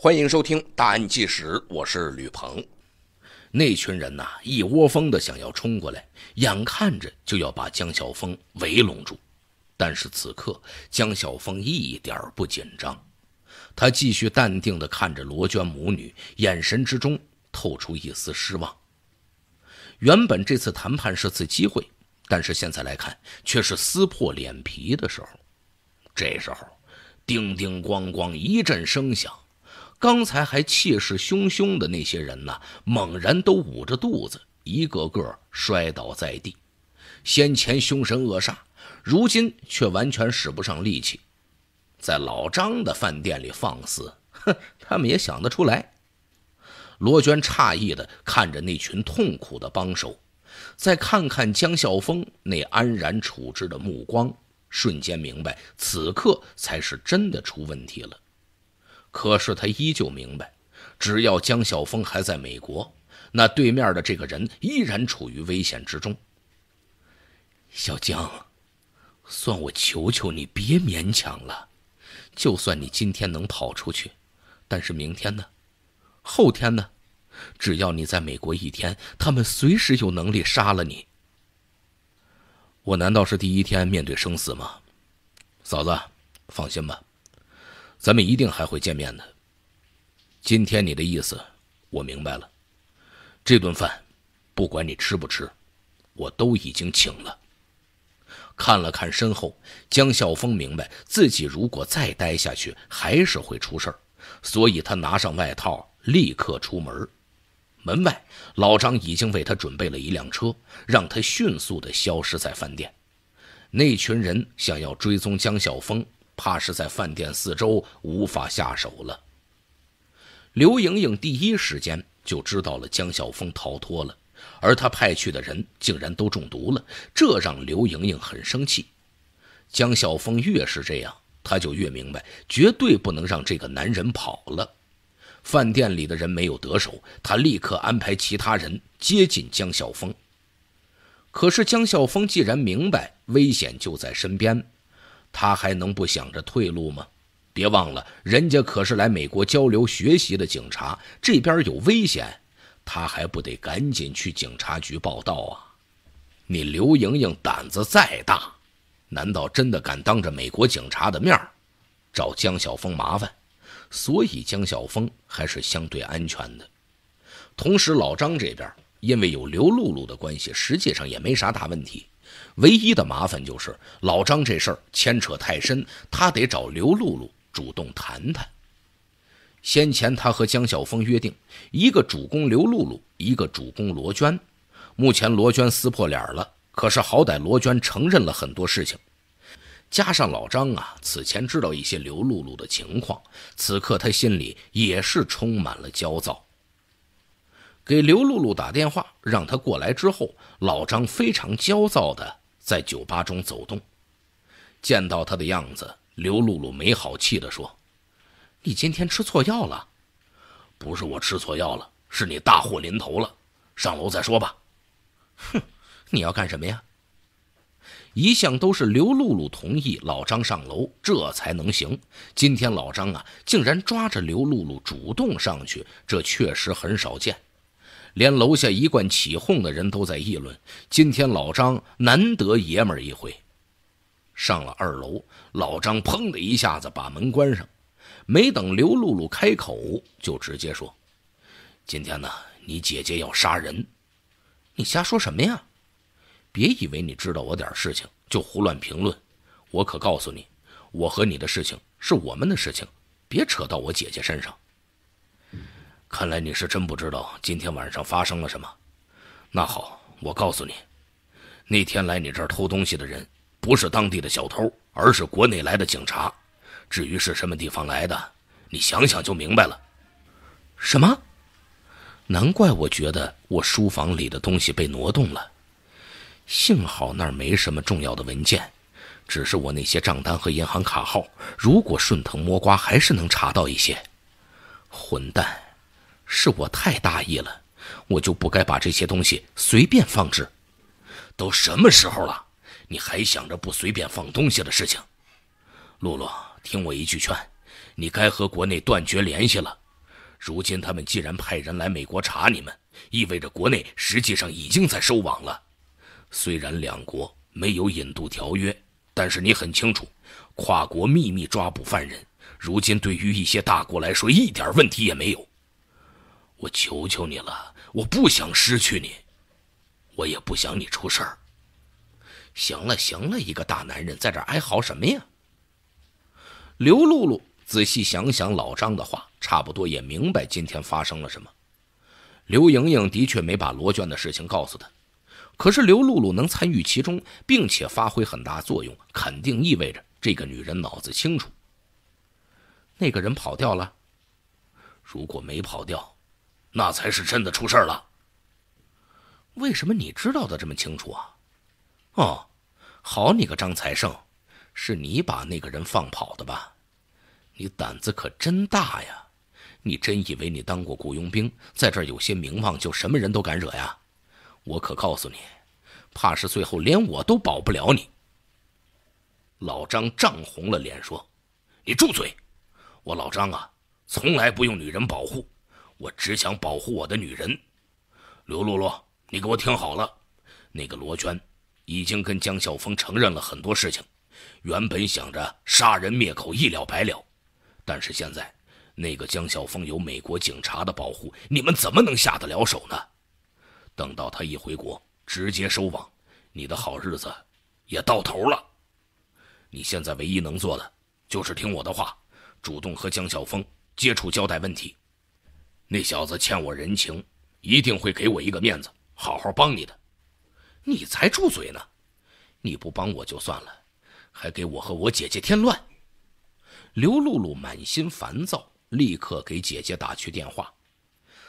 欢迎收听《大案纪实》，我是吕鹏。那群人呐，一窝蜂的想要冲过来，眼看着就要把江小峰围拢住。但是此刻，江小峰一点不紧张，他继续淡定的看着罗娟母女，眼神之中透出一丝失望。原本这次谈判是次机会，但是现在来看，却是撕破脸皮的时候。这时候，叮叮咣咣一阵声响。刚才还气势汹汹的那些人呢，猛然都捂着肚子，一个个摔倒在地。先前凶神恶煞，如今却完全使不上力气，在老张的饭店里放肆，哼，他们也想得出来。罗娟诧异的看着那群痛苦的帮手，再看看江笑风那安然处之的目光，瞬间明白，此刻才是真的出问题了。可是他依旧明白，只要江晓峰还在美国，那对面的这个人依然处于危险之中。小江，算我求求你，别勉强了。就算你今天能跑出去，但是明天呢？后天呢？只要你在美国一天，他们随时有能力杀了你。我难道是第一天面对生死吗？嫂子，放心吧。咱们一定还会见面的。今天你的意思，我明白了。这顿饭，不管你吃不吃，我都已经请了。看了看身后，江小峰明白自己如果再待下去还是会出事儿，所以他拿上外套，立刻出门。门外，老张已经为他准备了一辆车，让他迅速的消失在饭店。那群人想要追踪江小峰。怕是在饭店四周无法下手了。刘莹莹第一时间就知道了江小峰逃脱了，而他派去的人竟然都中毒了，这让刘莹莹很生气。江小峰越是这样，他就越明白，绝对不能让这个男人跑了。饭店里的人没有得手，他立刻安排其他人接近江小峰。可是江小峰既然明白危险就在身边。他还能不想着退路吗？别忘了，人家可是来美国交流学习的警察，这边有危险，他还不得赶紧去警察局报道啊！你刘莹莹胆子再大，难道真的敢当着美国警察的面找江小峰麻烦？所以江小峰还是相对安全的。同时，老张这边因为有刘露露的关系，实际上也没啥大问题。唯一的麻烦就是老张这事儿牵扯太深，他得找刘露露主动谈谈。先前他和江小峰约定，一个主攻刘露露，一个主攻罗娟。目前罗娟撕破脸了，可是好歹罗娟承认了很多事情。加上老张啊，此前知道一些刘露露的情况，此刻他心里也是充满了焦躁。给刘露露打电话，让她过来之后，老张非常焦躁的。在酒吧中走动，见到他的样子，刘露露没好气地说：“你今天吃错药了，不是我吃错药了，是你大祸临头了。上楼再说吧。”“哼，你要干什么呀？”一向都是刘露露同意老张上楼，这才能行。今天老张啊，竟然抓着刘露露主动上去，这确实很少见。连楼下一贯起哄的人都在议论，今天老张难得爷们儿一回。上了二楼，老张砰的一下子把门关上，没等刘露露开口，就直接说：“今天呢，你姐姐要杀人，你瞎说什么呀？别以为你知道我点事情就胡乱评论。我可告诉你，我和你的事情是我们的事情，别扯到我姐姐身上。”看来你是真不知道今天晚上发生了什么。那好，我告诉你，那天来你这儿偷东西的人不是当地的小偷，而是国内来的警察。至于是什么地方来的，你想想就明白了。什么？难怪我觉得我书房里的东西被挪动了。幸好那儿没什么重要的文件，只是我那些账单和银行卡号，如果顺藤摸瓜，还是能查到一些。混蛋！是我太大意了，我就不该把这些东西随便放置。都什么时候了，你还想着不随便放东西的事情？露露，听我一句劝，你该和国内断绝联系了。如今他们既然派人来美国查你们，意味着国内实际上已经在收网了。虽然两国没有引渡条约，但是你很清楚，跨国秘密抓捕犯人，如今对于一些大国来说一点问题也没有。我求求你了，我不想失去你，我也不想你出事儿。行了行了，一个大男人在这哀嚎什么呀？刘露露仔细想想老张的话，差不多也明白今天发生了什么。刘莹莹的确没把罗娟的事情告诉他，可是刘露露能参与其中，并且发挥很大作用，肯定意味着这个女人脑子清楚。那个人跑掉了，如果没跑掉。那才是真的出事儿了。为什么你知道的这么清楚啊？哦，好你个张才胜，是你把那个人放跑的吧？你胆子可真大呀！你真以为你当过雇佣兵，在这儿有些名望，就什么人都敢惹呀？我可告诉你，怕是最后连我都保不了你。老张涨红了脸说：“你住嘴！我老张啊，从来不用女人保护。”我只想保护我的女人，刘露露，你给我听好了。那个罗娟已经跟江晓峰承认了很多事情，原本想着杀人灭口，一了百了。但是现在，那个江晓峰有美国警察的保护，你们怎么能下得了手呢？等到他一回国，直接收网，你的好日子也到头了。你现在唯一能做的就是听我的话，主动和江晓峰接触，交代问题。那小子欠我人情，一定会给我一个面子，好好帮你的。你才住嘴呢！你不帮我就算了，还给我和我姐姐添乱。刘露露满心烦躁，立刻给姐姐打去电话。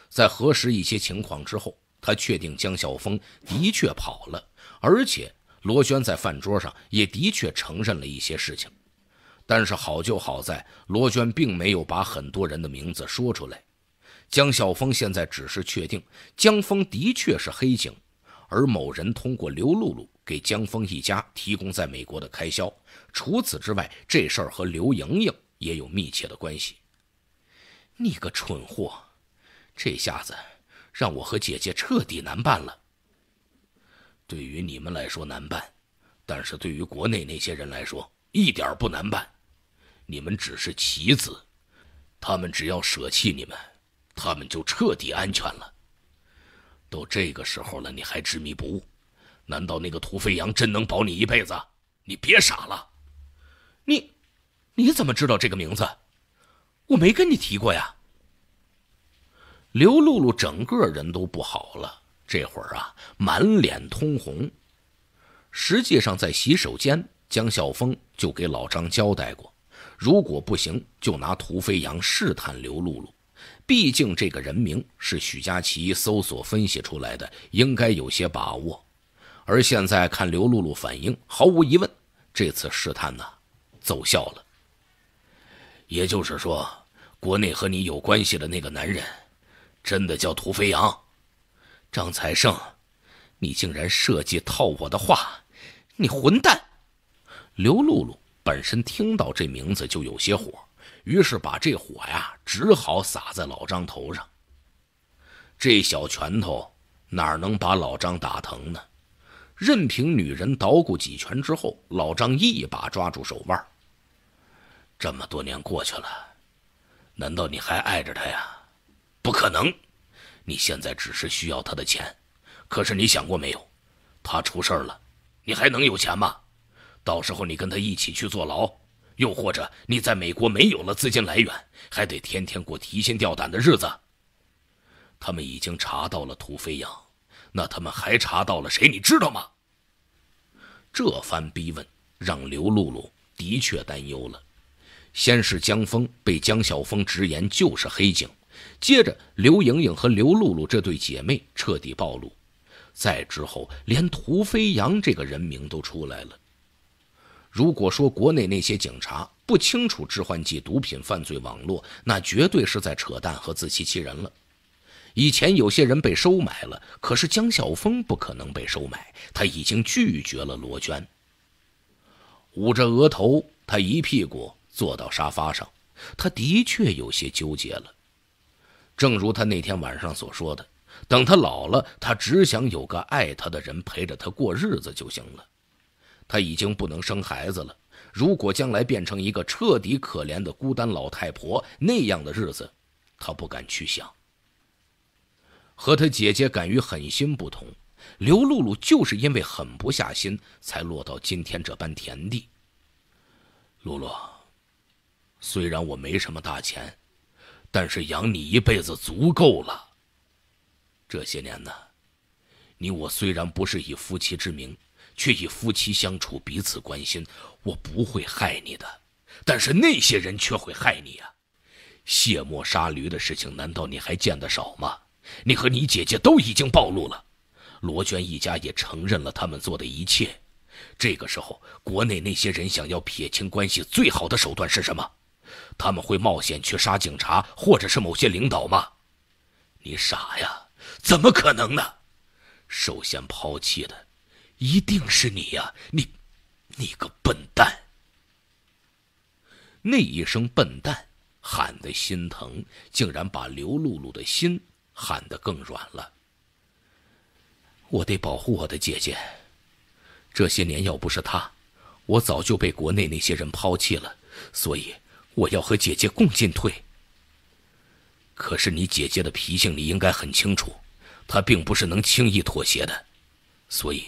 在核实一些情况之后，她确定江小峰的确跑了，而且罗轩在饭桌上也的确承认了一些事情。但是好就好在，罗轩并没有把很多人的名字说出来。江小峰现在只是确定江峰的确是黑警，而某人通过刘露露给江峰一家提供在美国的开销。除此之外，这事儿和刘莹莹也有密切的关系。你个蠢货，这下子让我和姐姐彻底难办了。对于你们来说难办，但是对于国内那些人来说一点不难办。你们只是棋子，他们只要舍弃你们。他们就彻底安全了。都这个时候了，你还执迷不悟？难道那个土飞扬真能保你一辈子？你别傻了！你你怎么知道这个名字？我没跟你提过呀。刘露露整个人都不好了，这会儿啊，满脸通红。实际上，在洗手间，江晓峰就给老张交代过，如果不行，就拿土飞扬试探刘露露。毕竟这个人名是许佳琪搜索分析出来的，应该有些把握。而现在看刘露露反应，毫无疑问，这次试探呢，奏效了。也就是说，国内和你有关系的那个男人，真的叫屠飞扬，张才盛，你竟然设计套我的话，你混蛋！刘露露本身听到这名字就有些火。于是把这火呀，只好撒在老张头上。这小拳头哪能把老张打疼呢？任凭女人捣鼓几拳之后，老张一把抓住手腕。这么多年过去了，难道你还爱着他呀？不可能！你现在只是需要他的钱，可是你想过没有？他出事了，你还能有钱吗？到时候你跟他一起去坐牢。又或者你在美国没有了资金来源，还得天天过提心吊胆的日子。他们已经查到了涂飞扬，那他们还查到了谁？你知道吗？这番逼问让刘露露的确担忧了。先是江峰被江晓峰直言就是黑警，接着刘莹莹和刘露露这对姐妹彻底暴露，再之后连涂飞扬这个人名都出来了。如果说国内那些警察不清楚致幻剂毒品犯罪网络，那绝对是在扯淡和自欺欺人了。以前有些人被收买了，可是江小峰不可能被收买，他已经拒绝了罗娟。捂着额头，他一屁股坐到沙发上，他的确有些纠结了。正如他那天晚上所说的，等他老了，他只想有个爱他的人陪着他过日子就行了。她已经不能生孩子了，如果将来变成一个彻底可怜的孤单老太婆，那样的日子，她不敢去想。和她姐姐敢于狠心不同，刘露露就是因为狠不下心，才落到今天这般田地。露露，虽然我没什么大钱，但是养你一辈子足够了。这些年呢，你我虽然不是以夫妻之名。却以夫妻相处，彼此关心。我不会害你的，但是那些人却会害你呀！卸磨杀驴的事情，难道你还见得少吗？你和你姐姐都已经暴露了，罗娟一家也承认了他们做的一切。这个时候，国内那些人想要撇清关系，最好的手段是什么？他们会冒险去杀警察，或者是某些领导吗？你傻呀？怎么可能呢？首先抛弃的。一定是你呀！你，你个笨蛋！那一声“笨蛋”喊得心疼，竟然把刘露露的心喊得更软了。我得保护我的姐姐，这些年要不是她，我早就被国内那些人抛弃了。所以，我要和姐姐共进退。可是，你姐姐的脾性你应该很清楚，她并不是能轻易妥协的，所以。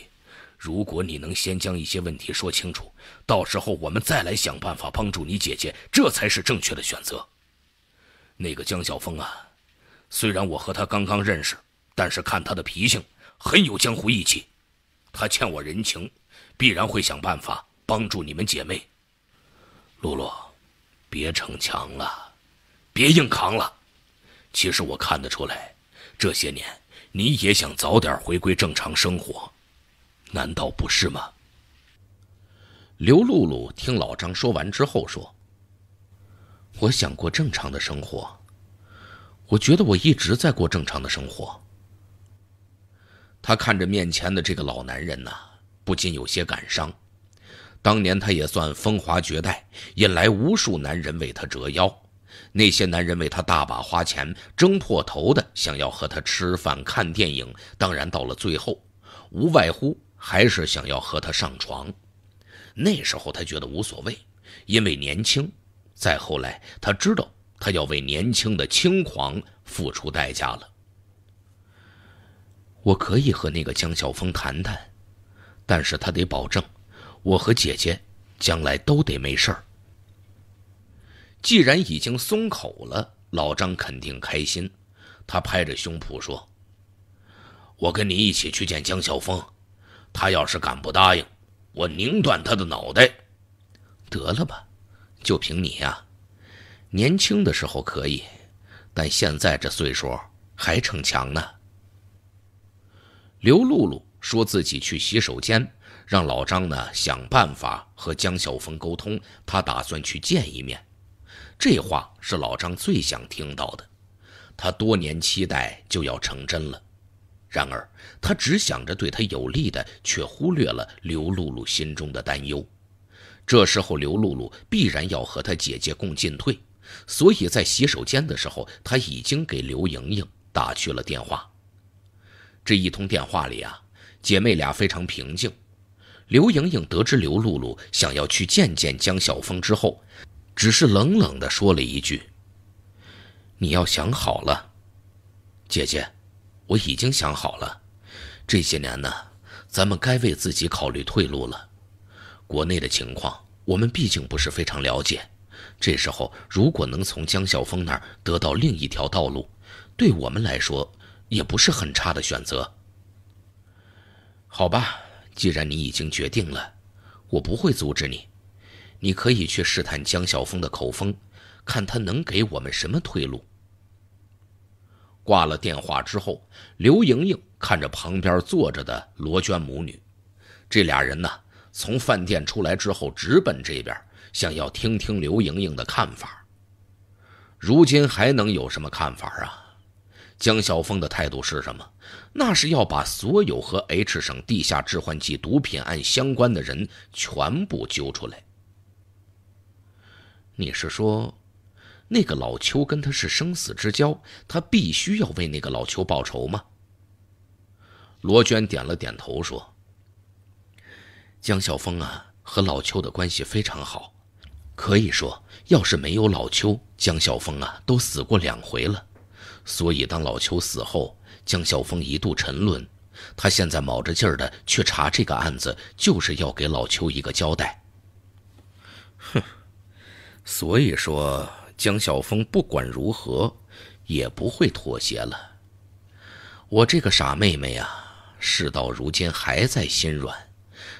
如果你能先将一些问题说清楚，到时候我们再来想办法帮助你姐姐，这才是正确的选择。那个江小峰啊，虽然我和他刚刚认识，但是看他的脾性，很有江湖义气，他欠我人情，必然会想办法帮助你们姐妹。露露，别逞强了，别硬扛了。其实我看得出来，这些年你也想早点回归正常生活。难道不是吗？刘露露听老张说完之后说：“我想过正常的生活，我觉得我一直在过正常的生活。”他看着面前的这个老男人呐，不禁有些感伤。当年他也算风华绝代，引来无数男人为他折腰，那些男人为他大把花钱，争破头的想要和他吃饭、看电影。当然，到了最后，无外乎。还是想要和他上床，那时候他觉得无所谓，因为年轻。再后来，他知道他要为年轻的轻狂付出代价了。我可以和那个江小峰谈谈，但是他得保证，我和姐姐将来都得没事儿。既然已经松口了，老张肯定开心，他拍着胸脯说：“我跟你一起去见江晓峰。”他要是敢不答应，我拧断他的脑袋！得了吧，就凭你呀，年轻的时候可以，但现在这岁数还逞强呢。刘露露说自己去洗手间，让老张呢想办法和江小峰沟通，他打算去见一面。这话是老张最想听到的，他多年期待就要成真了。然而，他只想着对他有利的，却忽略了刘露露心中的担忧。这时候，刘露露必然要和她姐姐共进退，所以在洗手间的时候，他已经给刘莹莹打去了电话。这一通电话里啊，姐妹俩非常平静。刘莹莹得知刘露露想要去见见江晓峰之后，只是冷冷的说了一句：“你要想好了，姐姐。”我已经想好了，这些年呢，咱们该为自己考虑退路了。国内的情况，我们毕竟不是非常了解。这时候如果能从江小峰那儿得到另一条道路，对我们来说也不是很差的选择。好吧，既然你已经决定了，我不会阻止你。你可以去试探江小峰的口风，看他能给我们什么退路。挂了电话之后，刘莹莹看着旁边坐着的罗娟母女，这俩人呢，从饭店出来之后直奔这边，想要听听刘莹莹的看法。如今还能有什么看法啊？江小峰的态度是什么？那是要把所有和 H 省地下致幻剂毒品案相关的人全部揪出来。你是说？那个老邱跟他是生死之交，他必须要为那个老邱报仇吗？罗娟点了点头说：“江小峰啊，和老邱的关系非常好，可以说要是没有老邱，江小峰啊都死过两回了。所以当老邱死后，江小峰一度沉沦，他现在卯着劲儿的去查这个案子，就是要给老邱一个交代。”哼，所以说。江小峰不管如何，也不会妥协了。我这个傻妹妹呀，事到如今还在心软，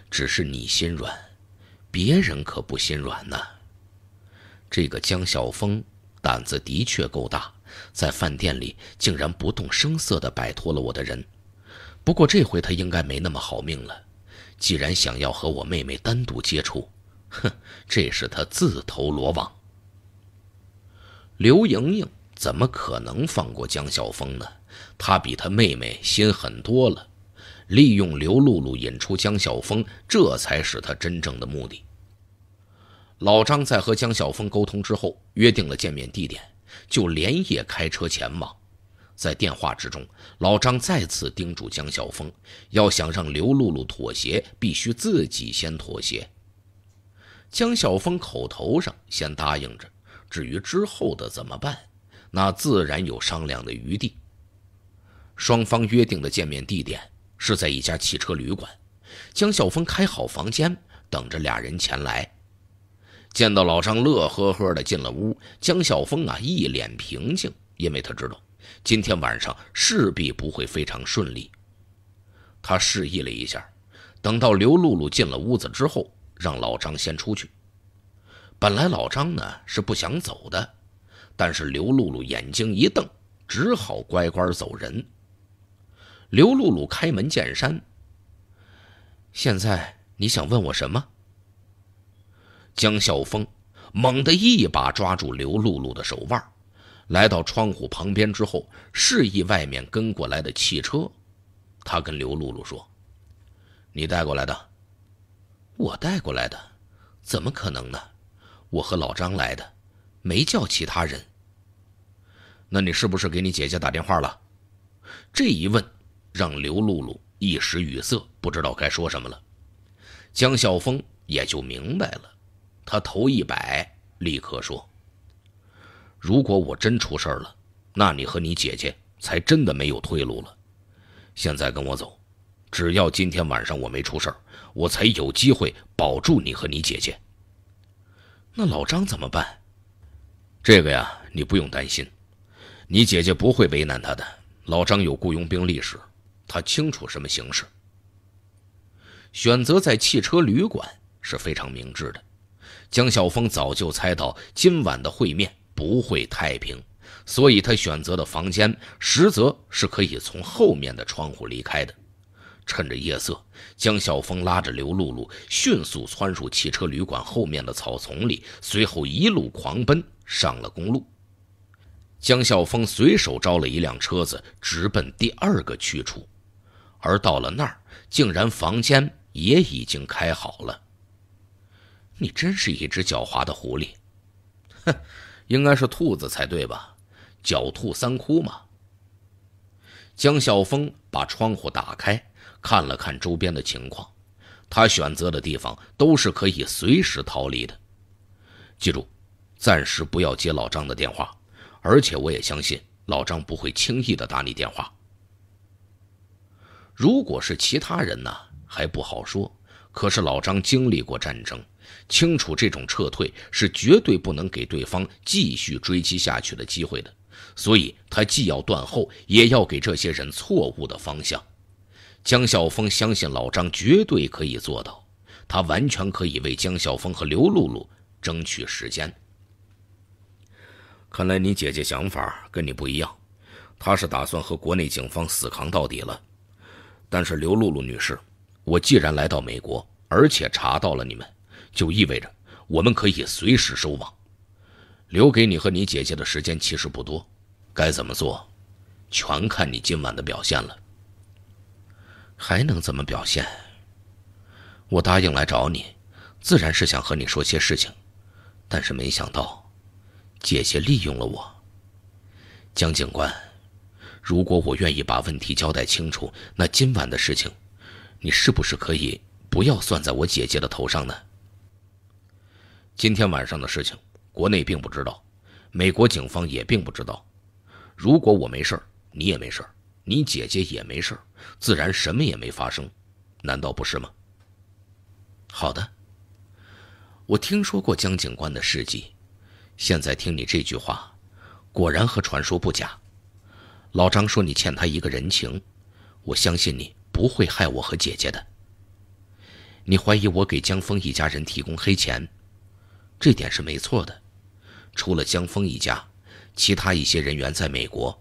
只是你心软，别人可不心软呢。这个江小峰胆子的确够大，在饭店里竟然不动声色的摆脱了我的人。不过这回他应该没那么好命了，既然想要和我妹妹单独接触，哼，这是他自投罗网。刘莹莹怎么可能放过江小峰呢？他比他妹妹心狠多了，利用刘露露引出江小峰，这才是他真正的目的。老张在和江小峰沟通之后，约定了见面地点，就连夜开车前往。在电话之中，老张再次叮嘱江小峰，要想让刘露露妥协，必须自己先妥协。江小峰口头上先答应着。至于之后的怎么办，那自然有商量的余地。双方约定的见面地点是在一家汽车旅馆，江小峰开好房间，等着俩人前来。见到老张，乐呵呵的进了屋。江小峰啊，一脸平静，因为他知道今天晚上势必不会非常顺利。他示意了一下，等到刘露露进了屋子之后，让老张先出去。本来老张呢是不想走的，但是刘露露眼睛一瞪，只好乖乖走人。刘露露开门见山：“现在你想问我什么？”江小峰猛地一把抓住刘露露的手腕，来到窗户旁边之后，示意外面跟过来的汽车。他跟刘露露说：“你带过来的？”“我带过来的，怎么可能呢？”我和老张来的，没叫其他人。那你是不是给你姐姐打电话了？这一问让刘露露一时语塞，不知道该说什么了。江小峰也就明白了，他头一摆，立刻说：“如果我真出事了，那你和你姐姐才真的没有退路了。现在跟我走，只要今天晚上我没出事我才有机会保住你和你姐姐。”那老张怎么办？这个呀，你不用担心，你姐姐不会为难他的。老张有雇佣兵历史，他清楚什么形势。选择在汽车旅馆是非常明智的。江小峰早就猜到今晚的会面不会太平，所以他选择的房间实则是可以从后面的窗户离开的。趁着夜色，江小峰拉着刘露露迅速窜入汽车旅馆后面的草丛里，随后一路狂奔上了公路。江小峰随手招了一辆车子，直奔第二个去处。而到了那儿，竟然房间也已经开好了。你真是一只狡猾的狐狸，哼，应该是兔子才对吧？狡兔三窟嘛。江小峰把窗户打开。看了看周边的情况，他选择的地方都是可以随时逃离的。记住，暂时不要接老张的电话，而且我也相信老张不会轻易的打你电话。如果是其他人呢，还不好说。可是老张经历过战争，清楚这种撤退是绝对不能给对方继续追击下去的机会的，所以他既要断后，也要给这些人错误的方向。江小峰相信老张绝对可以做到，他完全可以为江小峰和刘露露争取时间。看来你姐姐想法跟你不一样，她是打算和国内警方死扛到底了。但是刘露露女士，我既然来到美国，而且查到了你们，就意味着我们可以随时收网。留给你和你姐姐的时间其实不多，该怎么做，全看你今晚的表现了。还能怎么表现？我答应来找你，自然是想和你说些事情，但是没想到，姐姐利用了我。江警官，如果我愿意把问题交代清楚，那今晚的事情，你是不是可以不要算在我姐姐的头上呢？今天晚上的事情，国内并不知道，美国警方也并不知道。如果我没事儿，你也没事儿。你姐姐也没事自然什么也没发生，难道不是吗？好的，我听说过江警官的事迹，现在听你这句话，果然和传说不假。老张说你欠他一个人情，我相信你不会害我和姐姐的。你怀疑我给江峰一家人提供黑钱，这点是没错的，除了江峰一家，其他一些人员在美国。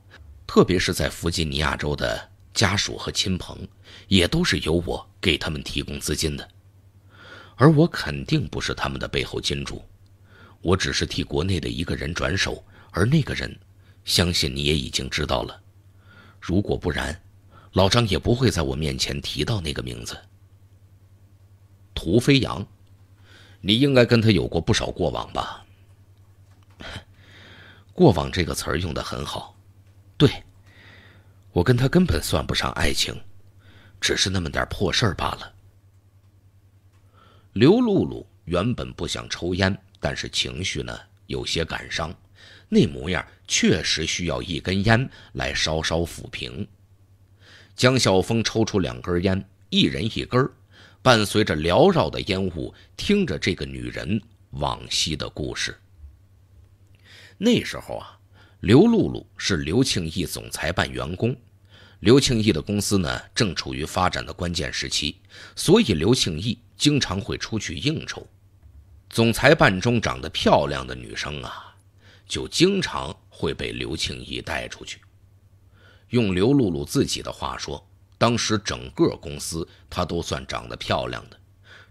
特别是在弗吉尼亚州的家属和亲朋，也都是由我给他们提供资金的，而我肯定不是他们的背后金主，我只是替国内的一个人转手，而那个人，相信你也已经知道了，如果不然，老张也不会在我面前提到那个名字。屠飞扬，你应该跟他有过不少过往吧？过往这个词儿用得很好。对，我跟她根本算不上爱情，只是那么点破事儿罢了。刘露露原本不想抽烟，但是情绪呢有些感伤，那模样确实需要一根烟来稍稍抚平。江小峰抽出两根烟，一人一根，伴随着缭绕的烟雾，听着这个女人往昔的故事。那时候啊。刘露露是刘庆义总裁办员工，刘庆义的公司呢正处于发展的关键时期，所以刘庆义经常会出去应酬，总裁办中长得漂亮的女生啊，就经常会被刘庆义带出去。用刘露露自己的话说，当时整个公司她都算长得漂亮的，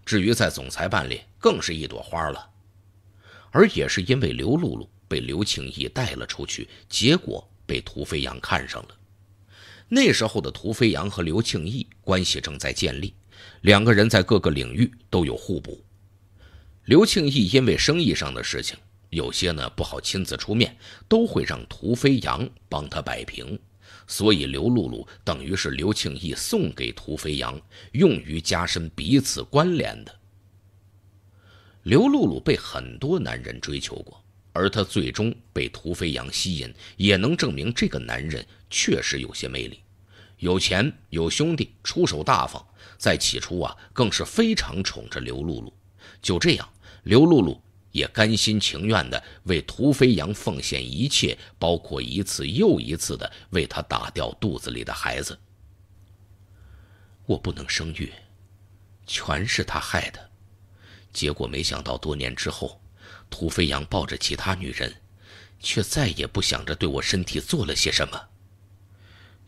至于在总裁办里更是一朵花了，而也是因为刘露露。被刘庆义带了出去，结果被涂飞扬看上了。那时候的涂飞扬和刘庆义关系正在建立，两个人在各个领域都有互补。刘庆义因为生意上的事情，有些呢不好亲自出面，都会让涂飞扬帮他摆平。所以刘露露等于是刘庆义送给涂飞扬，用于加深彼此关联的。刘露露被很多男人追求过。而他最终被涂飞扬吸引，也能证明这个男人确实有些魅力，有钱有兄弟，出手大方，在起初啊，更是非常宠着刘露露。就这样，刘露露也甘心情愿的为涂飞扬奉献一切，包括一次又一次的为他打掉肚子里的孩子。我不能生育，全是他害的，结果没想到多年之后。涂飞扬抱着其他女人，却再也不想着对我身体做了些什么。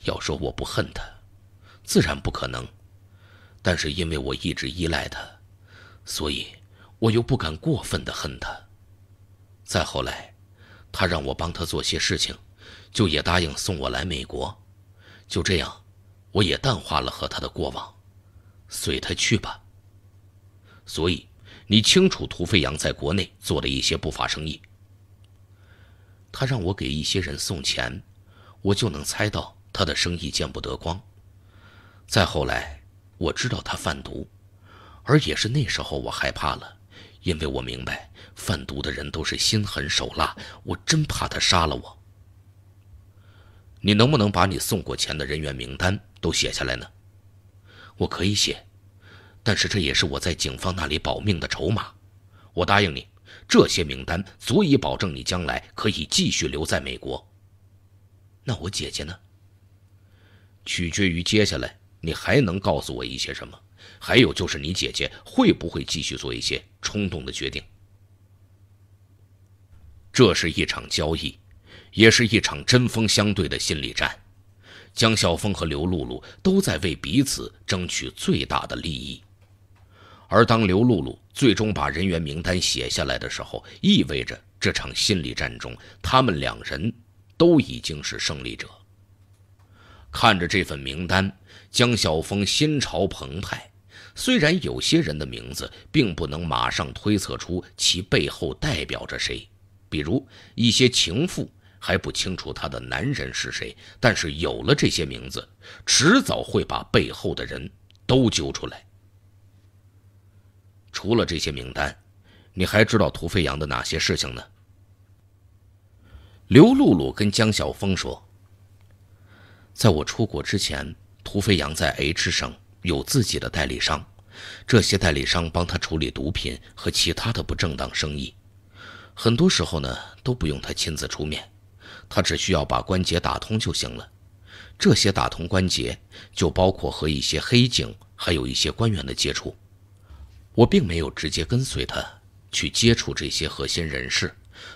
要说我不恨他，自然不可能；但是因为我一直依赖他，所以我又不敢过分的恨他。再后来，他让我帮他做些事情，就也答应送我来美国。就这样，我也淡化了和他的过往，随他去吧。所以。你清楚涂飞扬在国内做的一些不法生意，他让我给一些人送钱，我就能猜到他的生意见不得光。再后来，我知道他贩毒，而也是那时候我害怕了，因为我明白贩毒的人都是心狠手辣，我真怕他杀了我。你能不能把你送过钱的人员名单都写下来呢？我可以写。但是这也是我在警方那里保命的筹码，我答应你，这些名单足以保证你将来可以继续留在美国。那我姐姐呢？取决于接下来你还能告诉我一些什么，还有就是你姐姐会不会继续做一些冲动的决定。这是一场交易，也是一场针锋相对的心理战。江晓峰和刘露露都在为彼此争取最大的利益。而当刘露露最终把人员名单写下来的时候，意味着这场心理战中，他们两人都已经是胜利者。看着这份名单，江小峰心潮澎湃。虽然有些人的名字并不能马上推测出其背后代表着谁，比如一些情妇还不清楚她的男人是谁，但是有了这些名字，迟早会把背后的人都揪出来。除了这些名单，你还知道屠飞扬的哪些事情呢？刘露露跟江小峰说：“在我出国之前，屠飞扬在 H 省有自己的代理商，这些代理商帮他处理毒品和其他的不正当生意。很多时候呢，都不用他亲自出面，他只需要把关节打通就行了。这些打通关节，就包括和一些黑警，还有一些官员的接触。”我并没有直接跟随他去接触这些核心人士，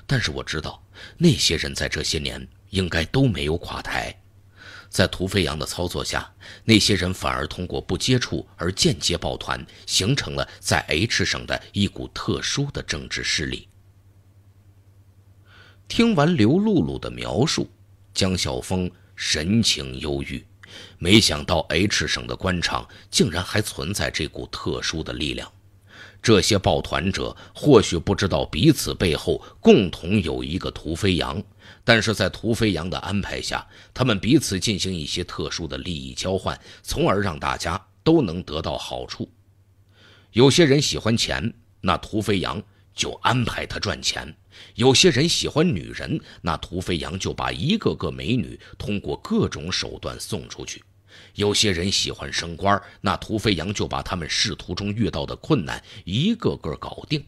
但是我知道那些人在这些年应该都没有垮台。在屠飞扬的操作下，那些人反而通过不接触而间接抱团，形成了在 H 省的一股特殊的政治势力。听完刘露露的描述，江晓峰神情忧郁，没想到 H 省的官场竟然还存在这股特殊的力量。这些抱团者或许不知道彼此背后共同有一个屠飞扬，但是在屠飞扬的安排下，他们彼此进行一些特殊的利益交换，从而让大家都能得到好处。有些人喜欢钱，那屠飞扬就安排他赚钱；有些人喜欢女人，那屠飞扬就把一个个美女通过各种手段送出去。有些人喜欢升官，那涂飞扬就把他们仕途中遇到的困难一个个搞定。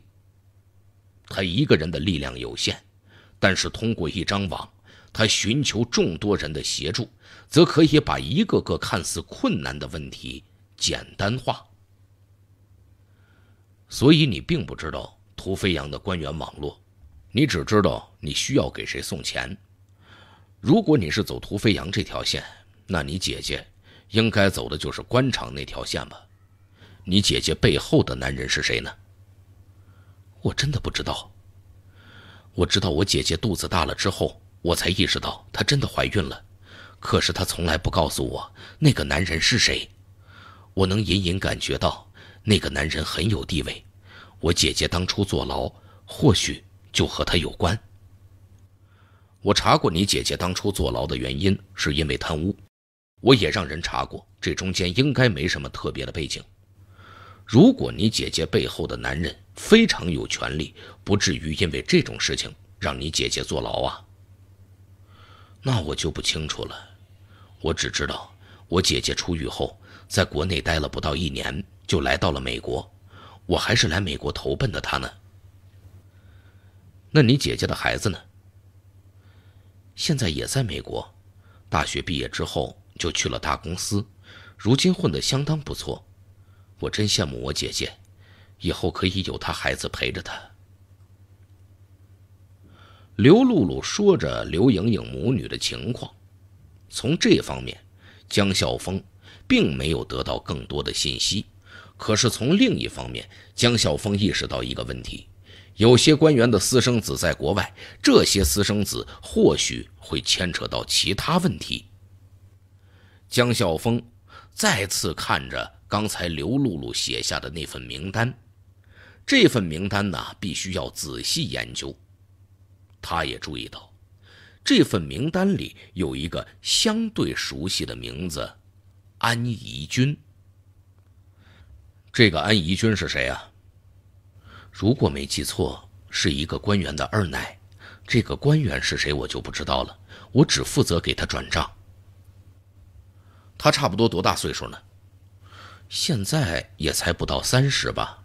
他一个人的力量有限，但是通过一张网，他寻求众多人的协助，则可以把一个个看似困难的问题简单化。所以你并不知道涂飞扬的官员网络，你只知道你需要给谁送钱。如果你是走涂飞扬这条线，那你姐姐。应该走的就是官场那条线吧？你姐姐背后的男人是谁呢？我真的不知道。我知道我姐姐肚子大了之后，我才意识到她真的怀孕了。可是她从来不告诉我那个男人是谁。我能隐隐感觉到那个男人很有地位。我姐姐当初坐牢，或许就和他有关。我查过，你姐姐当初坐牢的原因是因为贪污。我也让人查过，这中间应该没什么特别的背景。如果你姐姐背后的男人非常有权利，不至于因为这种事情让你姐姐坐牢啊，那我就不清楚了。我只知道，我姐姐出狱后在国内待了不到一年，就来到了美国。我还是来美国投奔的她呢。那你姐姐的孩子呢？现在也在美国，大学毕业之后。就去了大公司，如今混得相当不错。我真羡慕我姐姐，以后可以有她孩子陪着她。刘露露说着刘莹莹母女的情况，从这方面，江小峰并没有得到更多的信息。可是从另一方面，江小峰意识到一个问题：有些官员的私生子在国外，这些私生子或许会牵扯到其他问题。江笑风再次看着刚才刘露露写下的那份名单，这份名单呢必须要仔细研究。他也注意到，这份名单里有一个相对熟悉的名字——安怡君。这个安怡君是谁啊？如果没记错，是一个官员的二奶。这个官员是谁，我就不知道了。我只负责给他转账。他差不多多大岁数呢？现在也才不到三十吧？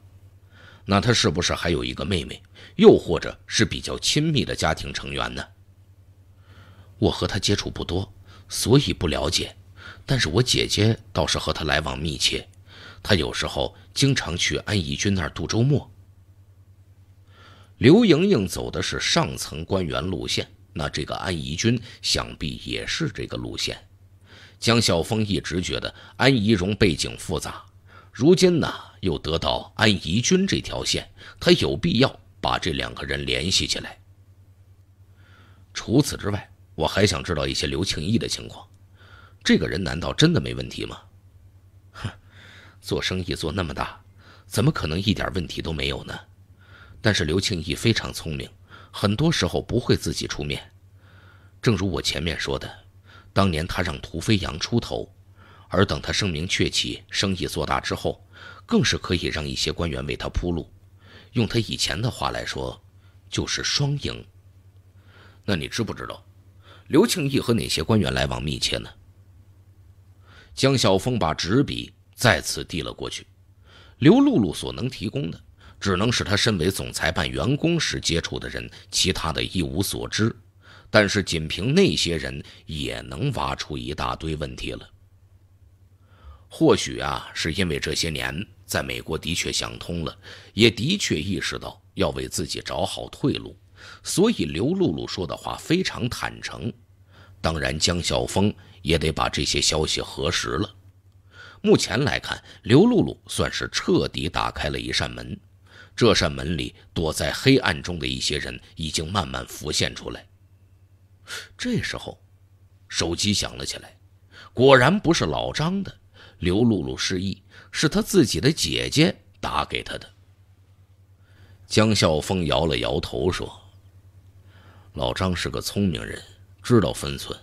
那他是不是还有一个妹妹，又或者是比较亲密的家庭成员呢？我和他接触不多，所以不了解。但是我姐姐倒是和他来往密切，他有时候经常去安怡君那儿度周末。刘莹莹走的是上层官员路线，那这个安怡君想必也是这个路线。江小峰一直觉得安怡容背景复杂，如今呢又得到安怡君这条线，他有必要把这两个人联系起来。除此之外，我还想知道一些刘庆义的情况。这个人难道真的没问题吗？哼，做生意做那么大，怎么可能一点问题都没有呢？但是刘庆义非常聪明，很多时候不会自己出面，正如我前面说的。当年他让屠飞扬出头，而等他声名鹊起、生意做大之后，更是可以让一些官员为他铺路。用他以前的话来说，就是双赢。那你知不知道，刘庆义和哪些官员来往密切呢？江晓峰把纸笔再次递了过去。刘露露所能提供的，只能是他身为总裁办员工时接触的人，其他的一无所知。但是，仅凭那些人也能挖出一大堆问题了。或许啊，是因为这些年在美国的确想通了，也的确意识到要为自己找好退路，所以刘露露说的话非常坦诚。当然，江小峰也得把这些消息核实了。目前来看，刘露露算是彻底打开了一扇门，这扇门里躲在黑暗中的一些人已经慢慢浮现出来。这时候，手机响了起来，果然不是老张的。刘露露示意，是她自己的姐姐打给她的。江笑峰摇了摇头说：“老张是个聪明人，知道分寸，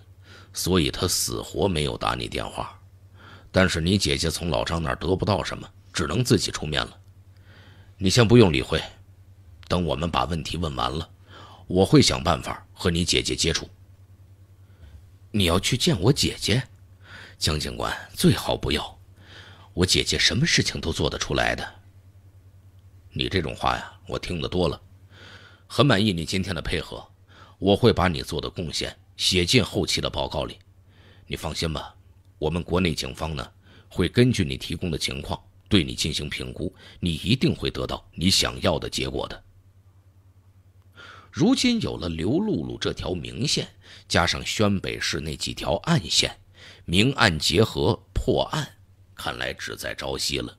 所以他死活没有打你电话。但是你姐姐从老张那儿得不到什么，只能自己出面了。你先不用理会，等我们把问题问完了，我会想办法。”和你姐姐接触，你要去见我姐姐，江警官最好不要。我姐姐什么事情都做得出来的。你这种话呀，我听得多了，很满意你今天的配合，我会把你做的贡献写进后期的报告里。你放心吧，我们国内警方呢会根据你提供的情况对你进行评估，你一定会得到你想要的结果的。如今有了刘露露这条明线，加上宣北市那几条暗线，明暗结合破案，看来只在朝夕了。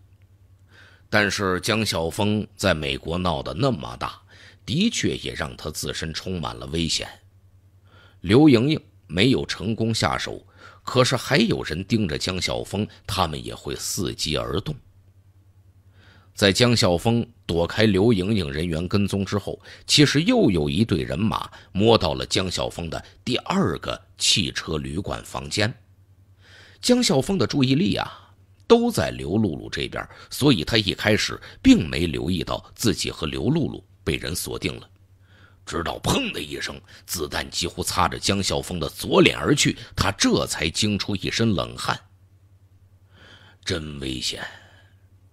但是江小峰在美国闹得那么大，的确也让他自身充满了危险。刘莹莹没有成功下手，可是还有人盯着江小峰，他们也会伺机而动。在江晓峰躲开刘莹莹人员跟踪之后，其实又有一队人马摸到了江晓峰的第二个汽车旅馆房间。江晓峰的注意力啊，都在刘露露这边，所以他一开始并没留意到自己和刘露露被人锁定了。直到砰的一声，子弹几乎擦着江晓峰的左脸而去，他这才惊出一身冷汗。真危险！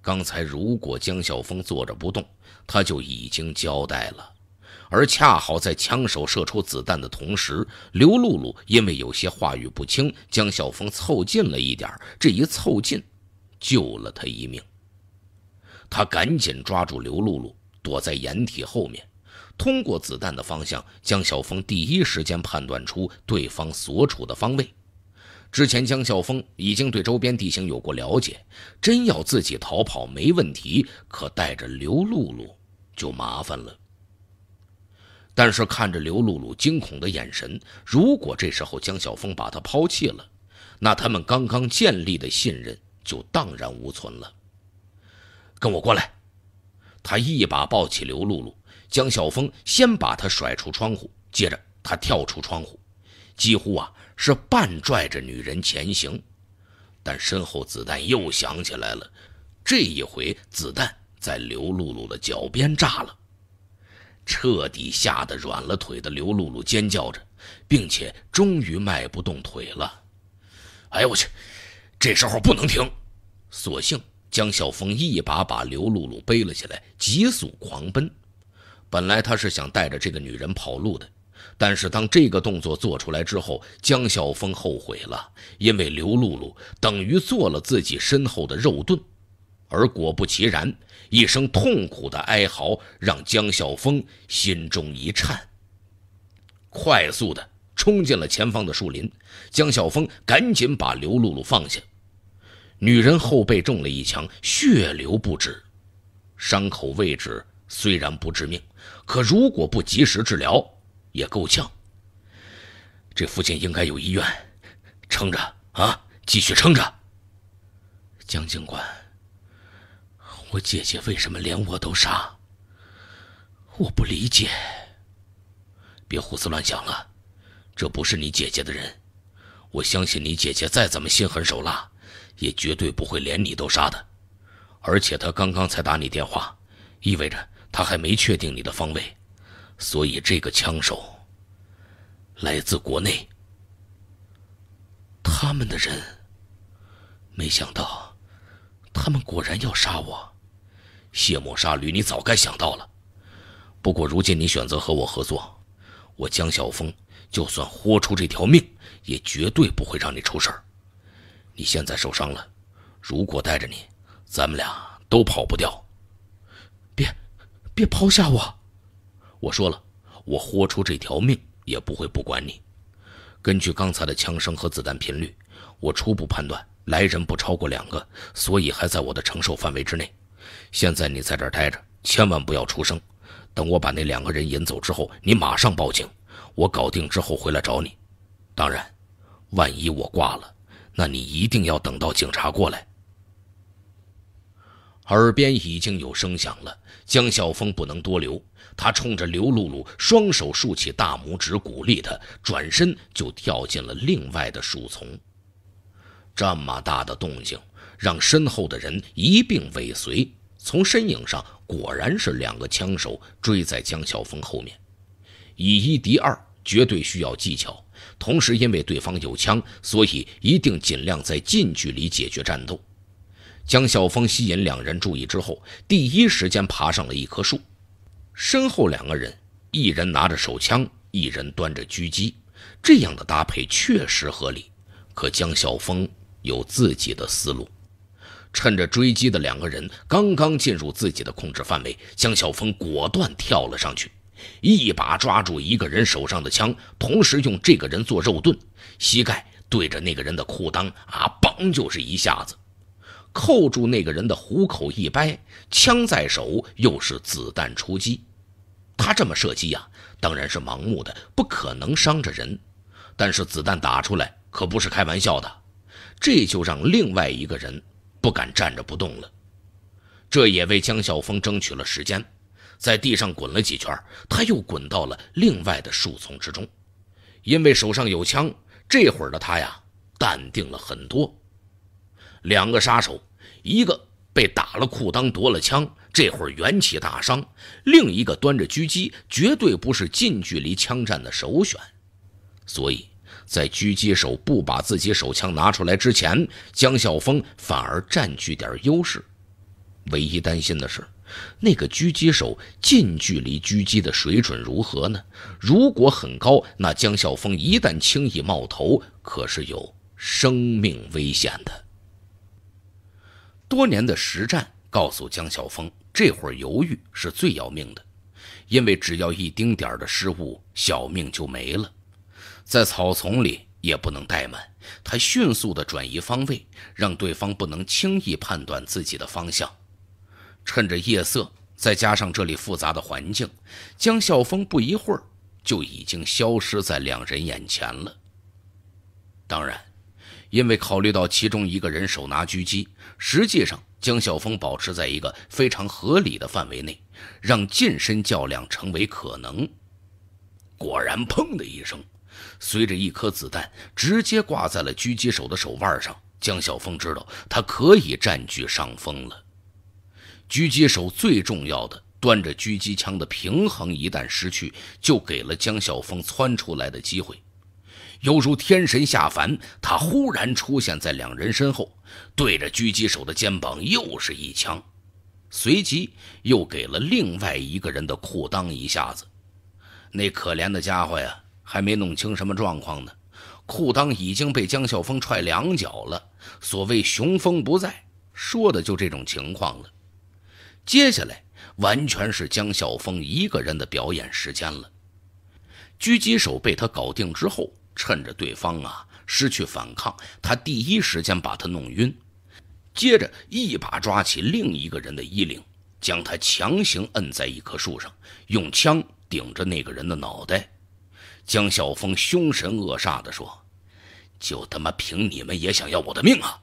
刚才如果江小峰坐着不动，他就已经交代了。而恰好在枪手射出子弹的同时，刘露露因为有些话语不清，江小峰凑近了一点这一凑近，救了他一命。他赶紧抓住刘露露，躲在掩体后面，通过子弹的方向，江小峰第一时间判断出对方所处的方位。之前江晓峰已经对周边地形有过了解，真要自己逃跑没问题，可带着刘露露就麻烦了。但是看着刘露露惊恐的眼神，如果这时候江晓峰把她抛弃了，那他们刚刚建立的信任就荡然无存了。跟我过来，他一把抱起刘露露，江晓峰先把她甩出窗户，接着他跳出窗户。几乎啊，是半拽着女人前行，但身后子弹又响起来了。这一回，子弹在刘露露的脚边炸了，彻底吓得软了腿的刘露露尖叫着，并且终于迈不动腿了。哎呦我去！这时候不能停，索性江小峰一把把刘露露背了起来，急速狂奔。本来他是想带着这个女人跑路的。但是，当这个动作做出来之后，江小峰后悔了，因为刘露露等于做了自己身后的肉盾，而果不其然，一声痛苦的哀嚎让江小峰心中一颤，快速的冲进了前方的树林。江小峰赶紧把刘露露放下，女人后背中了一枪，血流不止，伤口位置虽然不致命，可如果不及时治疗，也够呛。这附近应该有医院，撑着啊，继续撑着。江警官，我姐姐为什么连我都杀？我不理解。别胡思乱想了，这不是你姐姐的人。我相信你姐姐再怎么心狠手辣，也绝对不会连你都杀的。而且她刚刚才打你电话，意味着她还没确定你的方位。所以这个枪手来自国内，他们的人。没想到，他们果然要杀我，卸磨杀驴，你早该想到了。不过如今你选择和我合作，我江小峰就算豁出这条命，也绝对不会让你出事儿。你现在受伤了，如果带着你，咱们俩都跑不掉。别，别抛下我。我说了，我豁出这条命也不会不管你。根据刚才的枪声和子弹频率，我初步判断来人不超过两个，所以还在我的承受范围之内。现在你在这儿待着，千万不要出声。等我把那两个人引走之后，你马上报警。我搞定之后回来找你。当然，万一我挂了，那你一定要等到警察过来。耳边已经有声响了，江小峰不能多留。他冲着刘露露，双手竖起大拇指鼓励她，转身就跳进了另外的树丛。这么大的动静，让身后的人一并尾随。从身影上，果然是两个枪手追在江小峰后面。以一敌二，绝对需要技巧。同时，因为对方有枪，所以一定尽量在近距离解决战斗。江小峰吸引两人注意之后，第一时间爬上了一棵树。身后两个人，一人拿着手枪，一人端着狙击，这样的搭配确实合理。可江小峰有自己的思路，趁着追击的两个人刚刚进入自己的控制范围，江小峰果断跳了上去，一把抓住一个人手上的枪，同时用这个人做肉盾，膝盖对着那个人的裤裆啊，嘣就是一下子，扣住那个人的虎口一掰，枪在手，又是子弹出击。他这么射击呀，当然是盲目的，不可能伤着人。但是子弹打出来可不是开玩笑的，这就让另外一个人不敢站着不动了。这也为江小峰争取了时间，在地上滚了几圈，他又滚到了另外的树丛之中。因为手上有枪，这会儿的他呀，淡定了很多。两个杀手，一个。被打了裤裆，夺了枪，这会儿元气大伤。另一个端着狙击，绝对不是近距离枪战的首选。所以，在狙击手不把自己手枪拿出来之前，江小峰反而占据点优势。唯一担心的是，那个狙击手近距离狙击的水准如何呢？如果很高，那江小峰一旦轻易冒头，可是有生命危险的。多年的实战告诉江小峰，这会儿犹豫是最要命的，因为只要一丁点的失误，小命就没了。在草丛里也不能怠慢，他迅速地转移方位，让对方不能轻易判断自己的方向。趁着夜色，再加上这里复杂的环境，江小峰不一会儿就已经消失在两人眼前了。当然。因为考虑到其中一个人手拿狙击，实际上江小峰保持在一个非常合理的范围内，让近身较量成为可能。果然，砰的一声，随着一颗子弹直接挂在了狙击手的手腕上，江小峰知道他可以占据上风了。狙击手最重要的端着狙击枪的平衡一旦失去，就给了江小峰窜出来的机会。犹如天神下凡，他忽然出现在两人身后，对着狙击手的肩膀又是一枪，随即又给了另外一个人的裤裆一下子。那可怜的家伙呀，还没弄清什么状况呢，裤裆已经被江笑风踹两脚了。所谓雄风不在，说的就这种情况了。接下来完全是江笑风一个人的表演时间了。狙击手被他搞定之后。趁着对方啊失去反抗，他第一时间把他弄晕，接着一把抓起另一个人的衣领，将他强行摁在一棵树上，用枪顶着那个人的脑袋，江小峰凶神恶煞的说：“就他妈凭你们也想要我的命啊！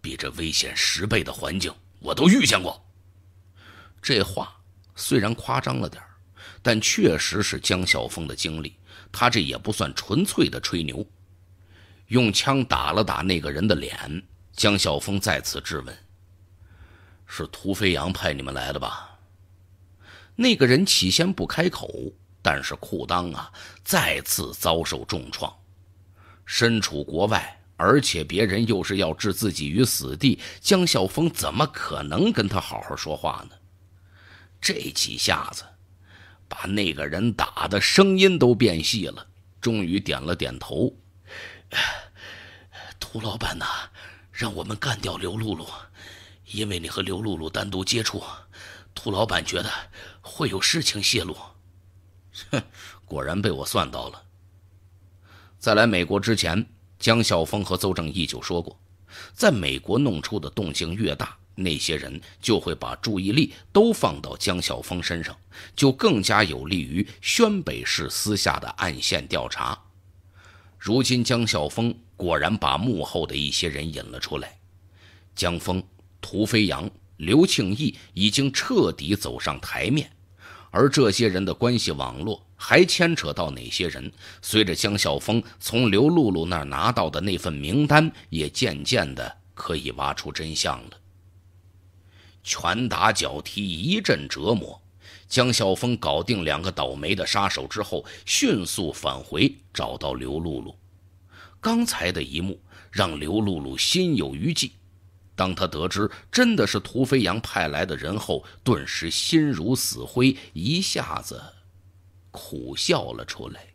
比这危险十倍的环境我都遇见过。”这话虽然夸张了点但确实是江小峰的经历。他这也不算纯粹的吹牛，用枪打了打那个人的脸。江小峰再次质问：“是涂飞扬派你们来的吧？”那个人起先不开口，但是裤裆啊再次遭受重创。身处国外，而且别人又是要置自己于死地，江小峰怎么可能跟他好好说话呢？这几下子。把那个人打的声音都变细了，终于点了点头。涂老板呐，让我们干掉刘露露，因为你和刘露露单独接触，涂老板觉得会有事情泄露。哼，果然被我算到了。在来美国之前，江小峰和邹正义就说过，在美国弄出的动静越大。那些人就会把注意力都放到江小峰身上，就更加有利于宣北市私下的暗线调查。如今江小峰果然把幕后的一些人引了出来，江峰、涂飞扬、刘庆义已经彻底走上台面，而这些人的关系网络还牵扯到哪些人？随着江小峰从刘露露那儿拿到的那份名单，也渐渐的可以挖出真相了。拳打脚踢，一阵折磨。江小峰搞定两个倒霉的杀手之后，迅速返回，找到刘露露。刚才的一幕让刘露露心有余悸。当他得知真的是涂飞扬派来的人后，顿时心如死灰，一下子苦笑了出来。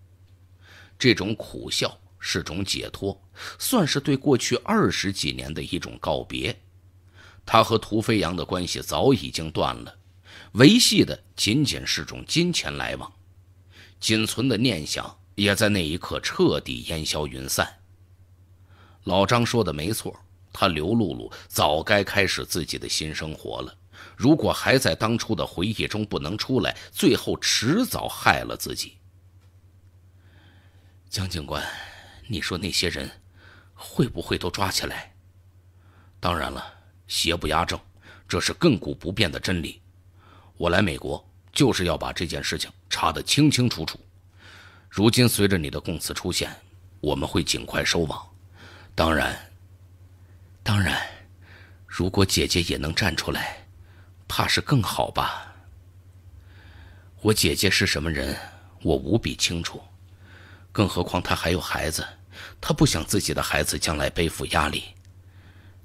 这种苦笑是种解脱，算是对过去二十几年的一种告别。他和屠飞扬的关系早已经断了，维系的仅仅是种金钱来往，仅存的念想也在那一刻彻底烟消云散。老张说的没错，他刘露露早该开始自己的新生活了。如果还在当初的回忆中不能出来，最后迟早害了自己。江警官，你说那些人会不会都抓起来？当然了。邪不压正，这是亘古不变的真理。我来美国就是要把这件事情查得清清楚楚。如今随着你的供词出现，我们会尽快收网。当然，当然，如果姐姐也能站出来，怕是更好吧。我姐姐是什么人，我无比清楚。更何况她还有孩子，她不想自己的孩子将来背负压力。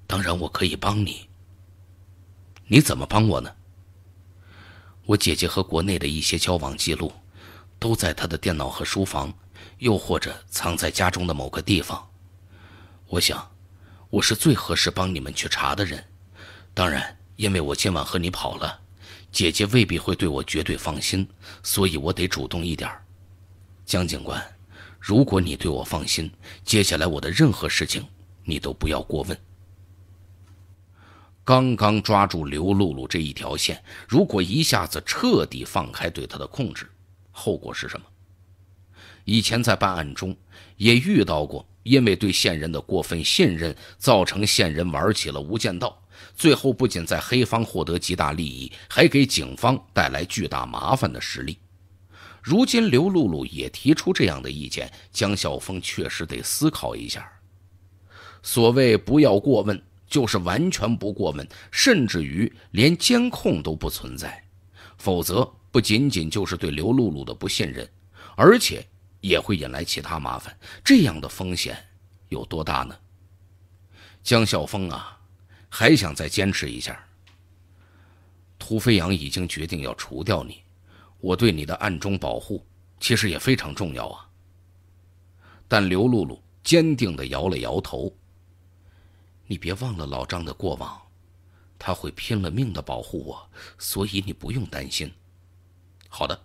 当然，我可以帮你。你怎么帮我呢？我姐姐和国内的一些交往记录，都在她的电脑和书房，又或者藏在家中的某个地方。我想，我是最合适帮你们去查的人。当然，因为我今晚和你跑了，姐姐未必会对我绝对放心，所以我得主动一点儿。江警官，如果你对我放心，接下来我的任何事情，你都不要过问。刚刚抓住刘露露这一条线，如果一下子彻底放开对她的控制，后果是什么？以前在办案中也遇到过，因为对线人的过分信任，造成线人玩起了无间道，最后不仅在黑方获得极大利益，还给警方带来巨大麻烦的实力。如今刘露露也提出这样的意见，江小峰确实得思考一下。所谓“不要过问”。就是完全不过问，甚至于连监控都不存在。否则，不仅仅就是对刘露露的不信任，而且也会引来其他麻烦。这样的风险有多大呢？江晓峰啊，还想再坚持一下。涂飞扬已经决定要除掉你，我对你的暗中保护其实也非常重要啊。但刘露露坚定的摇了摇头。你别忘了老张的过往，他会拼了命的保护我，所以你不用担心。好的，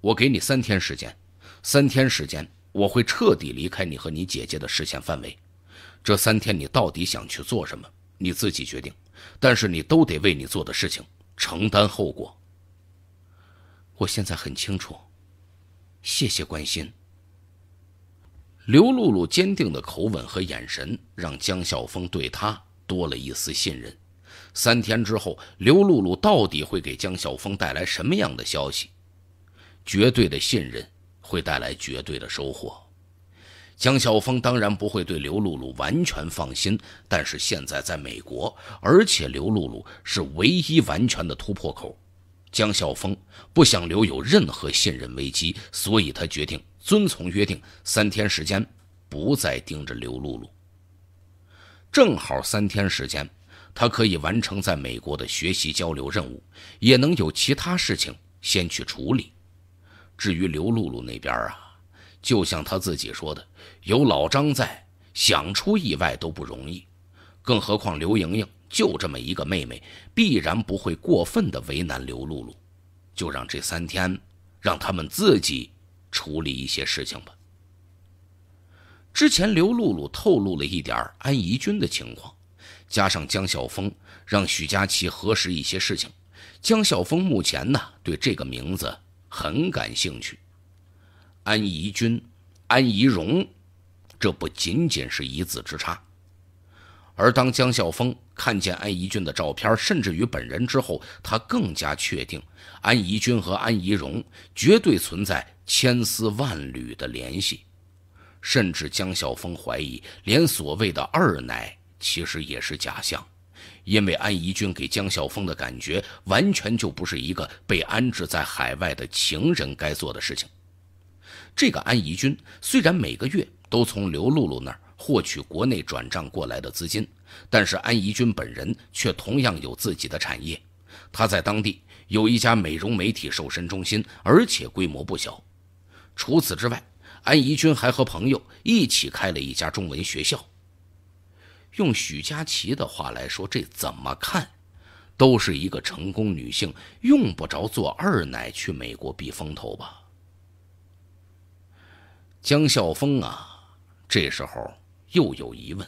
我给你三天时间，三天时间我会彻底离开你和你姐姐的视线范围。这三天你到底想去做什么？你自己决定，但是你都得为你做的事情承担后果。我现在很清楚，谢谢关心。刘露露坚定的口吻和眼神，让江小峰对她多了一丝信任。三天之后，刘露露到底会给江小峰带来什么样的消息？绝对的信任会带来绝对的收获。江小峰当然不会对刘露露完全放心，但是现在在美国，而且刘露露是唯一完全的突破口。江晓峰不想留有任何信任危机，所以他决定遵从约定，三天时间不再盯着刘露露。正好三天时间，他可以完成在美国的学习交流任务，也能有其他事情先去处理。至于刘露露那边啊，就像他自己说的，有老张在，想出意外都不容易，更何况刘莹莹。就这么一个妹妹，必然不会过分的为难刘露露，就让这三天，让他们自己处理一些事情吧。之前刘露露透露了一点安怡君的情况，加上江晓峰让许佳琪核实一些事情，江晓峰目前呢对这个名字很感兴趣，安怡君、安怡容，这不仅仅是一字之差，而当江晓峰。看见安怡君的照片，甚至于本人之后，他更加确定安怡君和安怡容绝对存在千丝万缕的联系。甚至江小峰怀疑，连所谓的二奶其实也是假象，因为安怡君给江小峰的感觉，完全就不是一个被安置在海外的情人该做的事情。这个安怡君虽然每个月都从刘露露那儿获取国内转账过来的资金。但是安怡君本人却同样有自己的产业，他在当地有一家美容美体瘦身中心，而且规模不小。除此之外，安怡君还和朋友一起开了一家中文学校。用许佳琪的话来说，这怎么看，都是一个成功女性，用不着做二奶去美国避风头吧？江笑风啊，这时候又有疑问。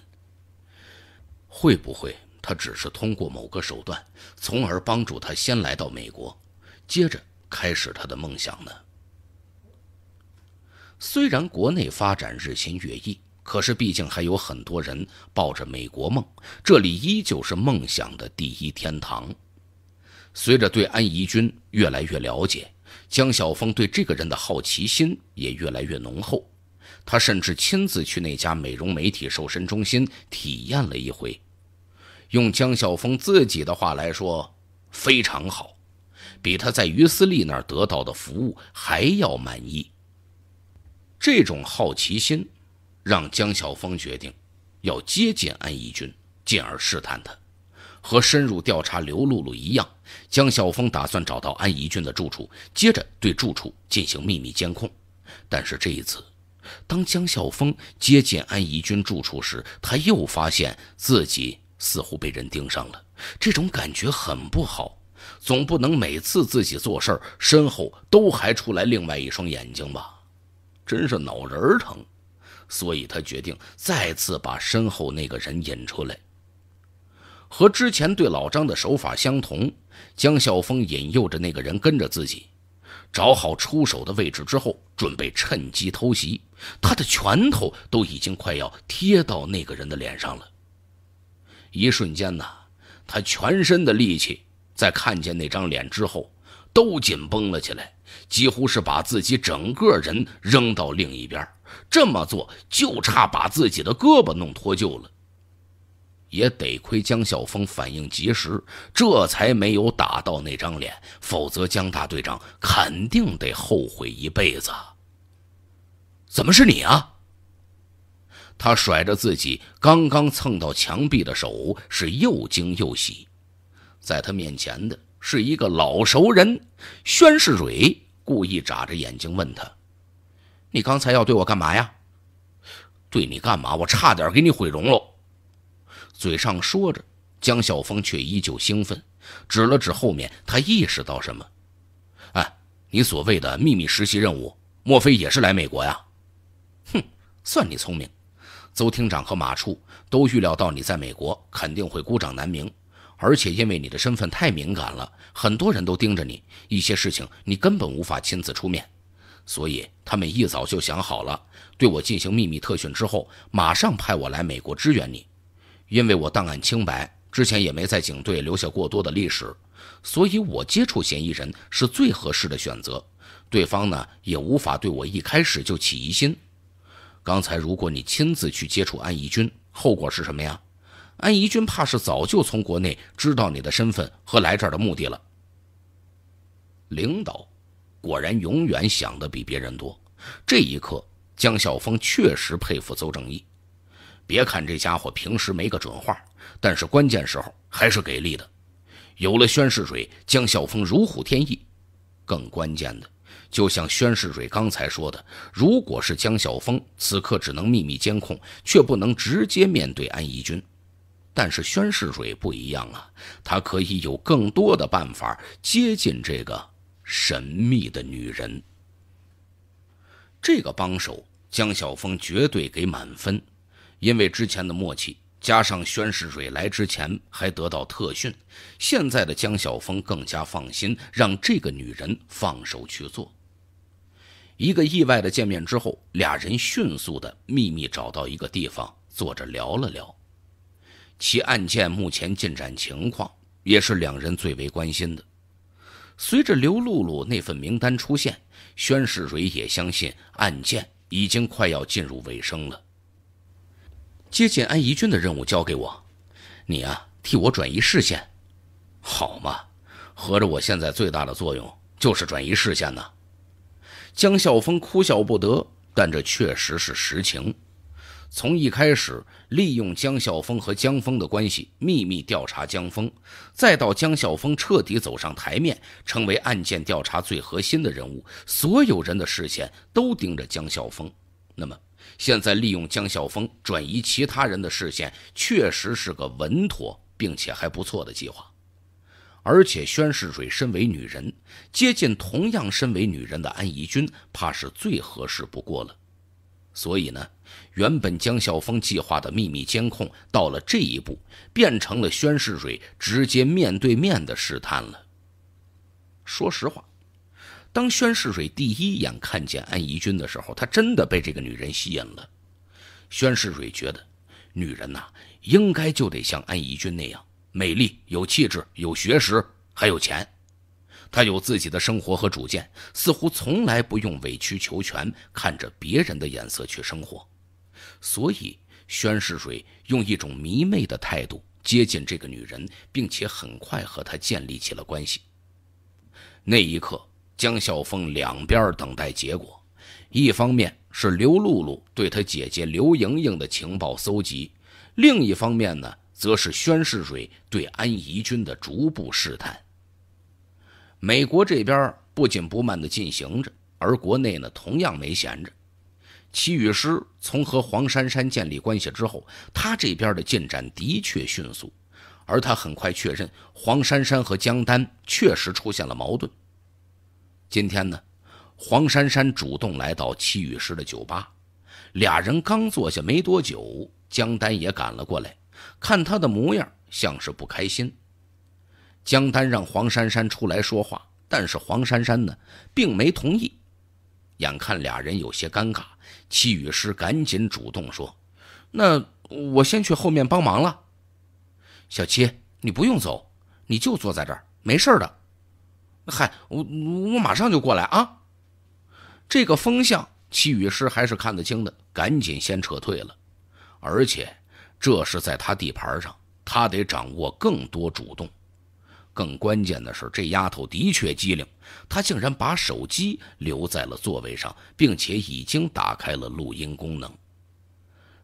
会不会他只是通过某个手段，从而帮助他先来到美国，接着开始他的梦想呢？虽然国内发展日新月异，可是毕竟还有很多人抱着美国梦，这里依旧是梦想的第一天堂。随着对安怡君越来越了解，江小峰对这个人的好奇心也越来越浓厚，他甚至亲自去那家美容美体瘦身中心体验了一回。用江小峰自己的话来说，非常好，比他在于思丽那儿得到的服务还要满意。这种好奇心，让江小峰决定要接近安怡君，进而试探他，和深入调查刘露露一样，江小峰打算找到安怡君的住处，接着对住处进行秘密监控。但是这一次，当江小峰接近安怡君住处时，他又发现自己。似乎被人盯上了，这种感觉很不好。总不能每次自己做事儿，身后都还出来另外一双眼睛吧？真是脑仁儿疼。所以他决定再次把身后那个人引出来。和之前对老张的手法相同，江小峰引诱着那个人跟着自己，找好出手的位置之后，准备趁机偷袭。他的拳头都已经快要贴到那个人的脸上了。一瞬间呢，他全身的力气在看见那张脸之后都紧绷了起来，几乎是把自己整个人扔到另一边。这么做就差把自己的胳膊弄脱臼了。也得亏江小峰反应及时，这才没有打到那张脸，否则江大队长肯定得后悔一辈子。怎么是你啊？他甩着自己刚刚蹭到墙壁的手，是又惊又喜。在他面前的是一个老熟人，宣世蕊故意眨着眼睛问他：“你刚才要对我干嘛呀？”“对你干嘛？我差点给你毁容了。”嘴上说着，江小峰却依旧兴奋，指了指后面。他意识到什么？哎，你所谓的秘密实习任务，莫非也是来美国呀？哼，算你聪明。邹厅长和马处都预料到你在美国肯定会孤掌难鸣，而且因为你的身份太敏感了，很多人都盯着你，一些事情你根本无法亲自出面，所以他们一早就想好了，对我进行秘密特训之后，马上派我来美国支援你。因为我档案清白，之前也没在警队留下过多的历史，所以我接触嫌疑人是最合适的选择，对方呢也无法对我一开始就起疑心。刚才如果你亲自去接触安怡军，后果是什么呀？安怡军怕是早就从国内知道你的身份和来这儿的目的了。领导果然永远想的比别人多。这一刻，江小峰确实佩服邹正义。别看这家伙平时没个准话，但是关键时候还是给力的。有了宣誓水，江小峰如虎添翼。更关键的。就像宣世蕊刚才说的，如果是江小峰，此刻只能秘密监控，却不能直接面对安怡君。但是宣世蕊不一样啊，他可以有更多的办法接近这个神秘的女人。这个帮手，江小峰绝对给满分，因为之前的默契，加上宣世蕊来之前还得到特训，现在的江小峰更加放心，让这个女人放手去做。一个意外的见面之后，俩人迅速的秘密找到一个地方坐着聊了聊。其案件目前进展情况也是两人最为关心的。随着刘露露那份名单出现，宣世蕊也相信案件已经快要进入尾声了。接近安怡君的任务交给我，你啊替我转移视线，好嘛？合着我现在最大的作用就是转移视线呢？江笑风哭笑不得，但这确实是实情。从一开始利用江笑风和江峰的关系秘密调查江峰，再到江笑风彻底走上台面，成为案件调查最核心的人物，所有人的视线都盯着江笑风。那么，现在利用江笑风转移其他人的视线，确实是个稳妥并且还不错的计划。而且宣世蕊身为女人，接近同样身为女人的安怡君，怕是最合适不过了。所以呢，原本江晓峰计划的秘密监控，到了这一步，变成了宣世蕊直接面对面的试探了。说实话，当宣世蕊第一眼看见安怡君的时候，他真的被这个女人吸引了。宣世蕊觉得，女人呐，应该就得像安怡君那样。美丽有气质有学识还有钱，他有自己的生活和主见，似乎从来不用委曲求全，看着别人的眼色去生活。所以宣世水用一种迷妹的态度接近这个女人，并且很快和她建立起了关系。那一刻，江小峰两边等待结果，一方面是刘露露对他姐姐刘莹莹的情报搜集，另一方面呢？则是宣世瑞对安怡君的逐步试探。美国这边不紧不慢的进行着，而国内呢同样没闲着。齐雨师从和黄珊珊建立关系之后，他这边的进展的确迅速，而他很快确认黄珊珊和江丹确实出现了矛盾。今天呢，黄珊珊主动来到齐雨师的酒吧，俩人刚坐下没多久，江丹也赶了过来。看他的模样像是不开心，江丹让黄珊珊出来说话，但是黄珊珊呢，并没同意。眼看俩人有些尴尬，齐雨师赶紧主动说：“那我先去后面帮忙了。”小七，你不用走，你就坐在这儿，没事的。嗨，我我马上就过来啊！这个风向，齐雨师还是看得清的，赶紧先撤退了，而且。这是在他地盘上，他得掌握更多主动。更关键的是，这丫头的确机灵，她竟然把手机留在了座位上，并且已经打开了录音功能。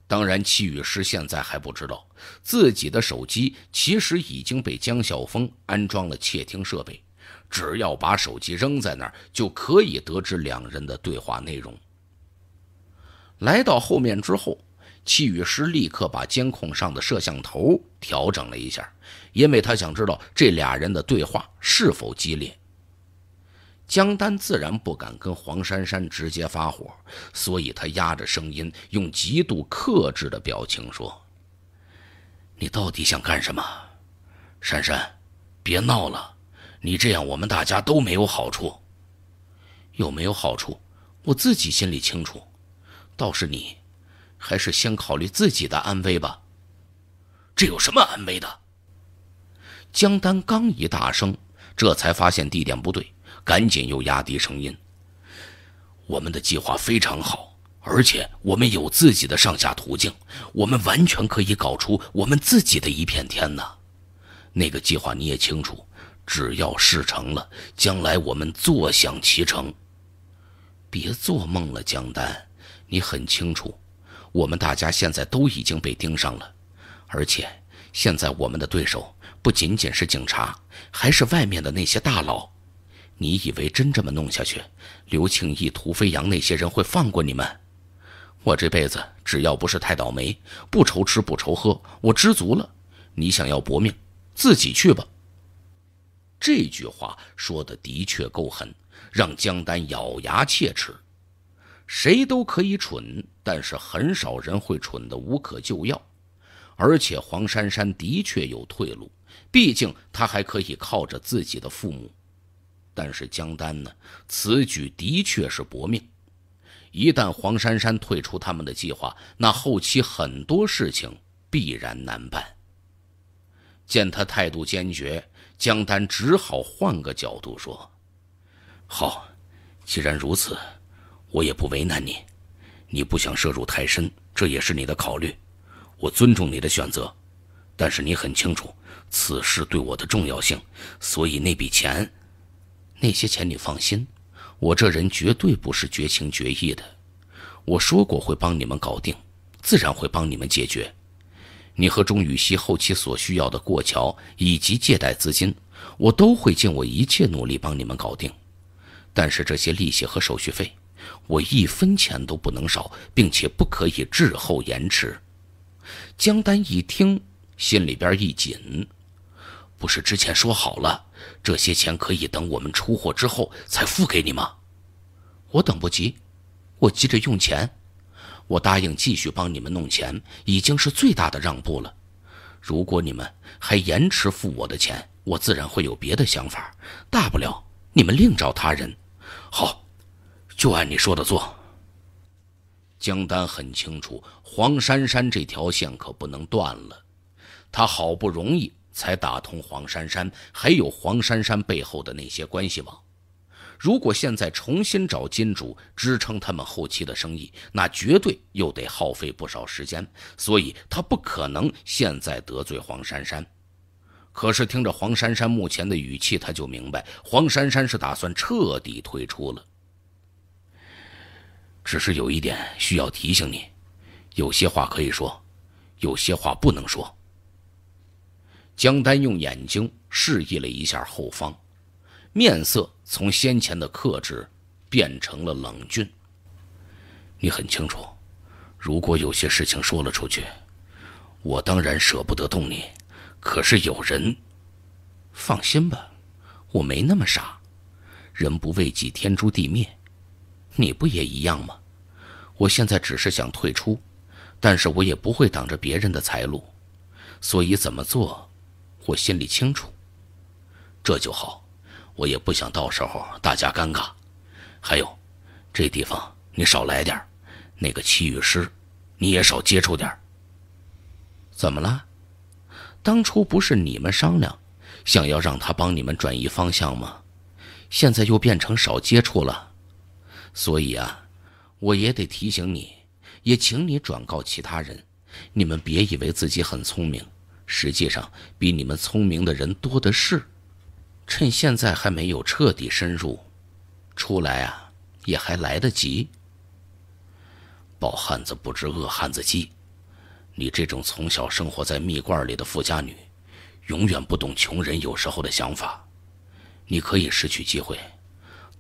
当然，戚雨诗现在还不知道，自己的手机其实已经被江小峰安装了窃听设备，只要把手机扔在那儿，就可以得知两人的对话内容。来到后面之后。戚雨师立刻把监控上的摄像头调整了一下，因为他想知道这俩人的对话是否激烈。江丹自然不敢跟黄珊珊直接发火，所以他压着声音，用极度克制的表情说：“你到底想干什么，珊珊？别闹了，你这样我们大家都没有好处。有没有好处，我自己心里清楚。倒是你。”还是先考虑自己的安危吧。这有什么安危的？江丹刚一大声，这才发现地点不对，赶紧又压低声音。我们的计划非常好，而且我们有自己的上下途径，我们完全可以搞出我们自己的一片天呐！那个计划你也清楚，只要事成了，将来我们坐享其成。别做梦了，江丹，你很清楚。我们大家现在都已经被盯上了，而且现在我们的对手不仅仅是警察，还是外面的那些大佬。你以为真这么弄下去，刘庆义、屠飞扬那些人会放过你们？我这辈子只要不是太倒霉，不愁吃不愁喝，我知足了。你想要搏命，自己去吧。这句话说的的确够狠，让江丹咬牙切齿。谁都可以蠢，但是很少人会蠢的无可救药。而且黄珊珊的确有退路，毕竟她还可以靠着自己的父母。但是江丹呢？此举的确是搏命。一旦黄珊珊退出他们的计划，那后期很多事情必然难办。见他态度坚决，江丹只好换个角度说：“好，既然如此。”我也不为难你，你不想涉入太深，这也是你的考虑。我尊重你的选择，但是你很清楚此事对我的重要性，所以那笔钱，那些钱你放心，我这人绝对不是绝情绝义的。我说过会帮你们搞定，自然会帮你们解决。你和钟雨熙后期所需要的过桥以及借贷资金，我都会尽我一切努力帮你们搞定。但是这些利息和手续费。我一分钱都不能少，并且不可以滞后延迟。江丹一听，心里边一紧。不是之前说好了，这些钱可以等我们出货之后才付给你吗？我等不及，我急着用钱。我答应继续帮你们弄钱，已经是最大的让步了。如果你们还延迟付我的钱，我自然会有别的想法。大不了你们另找他人。好。就按你说的做。江丹很清楚，黄珊珊这条线可不能断了。他好不容易才打通黄珊珊，还有黄珊珊背后的那些关系网。如果现在重新找金主支撑他们后期的生意，那绝对又得耗费不少时间。所以他不可能现在得罪黄珊珊。可是听着黄珊珊目前的语气，他就明白黄珊珊是打算彻底退出了。只是有一点需要提醒你，有些话可以说，有些话不能说。江丹用眼睛示意了一下后方，面色从先前的克制变成了冷峻。你很清楚，如果有些事情说了出去，我当然舍不得动你，可是有人。放心吧，我没那么傻，人不为己，天诛地灭。你不也一样吗？我现在只是想退出，但是我也不会挡着别人的财路，所以怎么做，我心里清楚。这就好，我也不想到时候大家尴尬。还有，这地方你少来点那个齐雨师，你也少接触点怎么了？当初不是你们商量，想要让他帮你们转移方向吗？现在又变成少接触了？所以啊，我也得提醒你，也请你转告其他人，你们别以为自己很聪明，实际上比你们聪明的人多的是。趁现在还没有彻底深入，出来啊也还来得及。饱汉子不知饿汉子饥，你这种从小生活在蜜罐里的富家女，永远不懂穷人有时候的想法。你可以失去机会。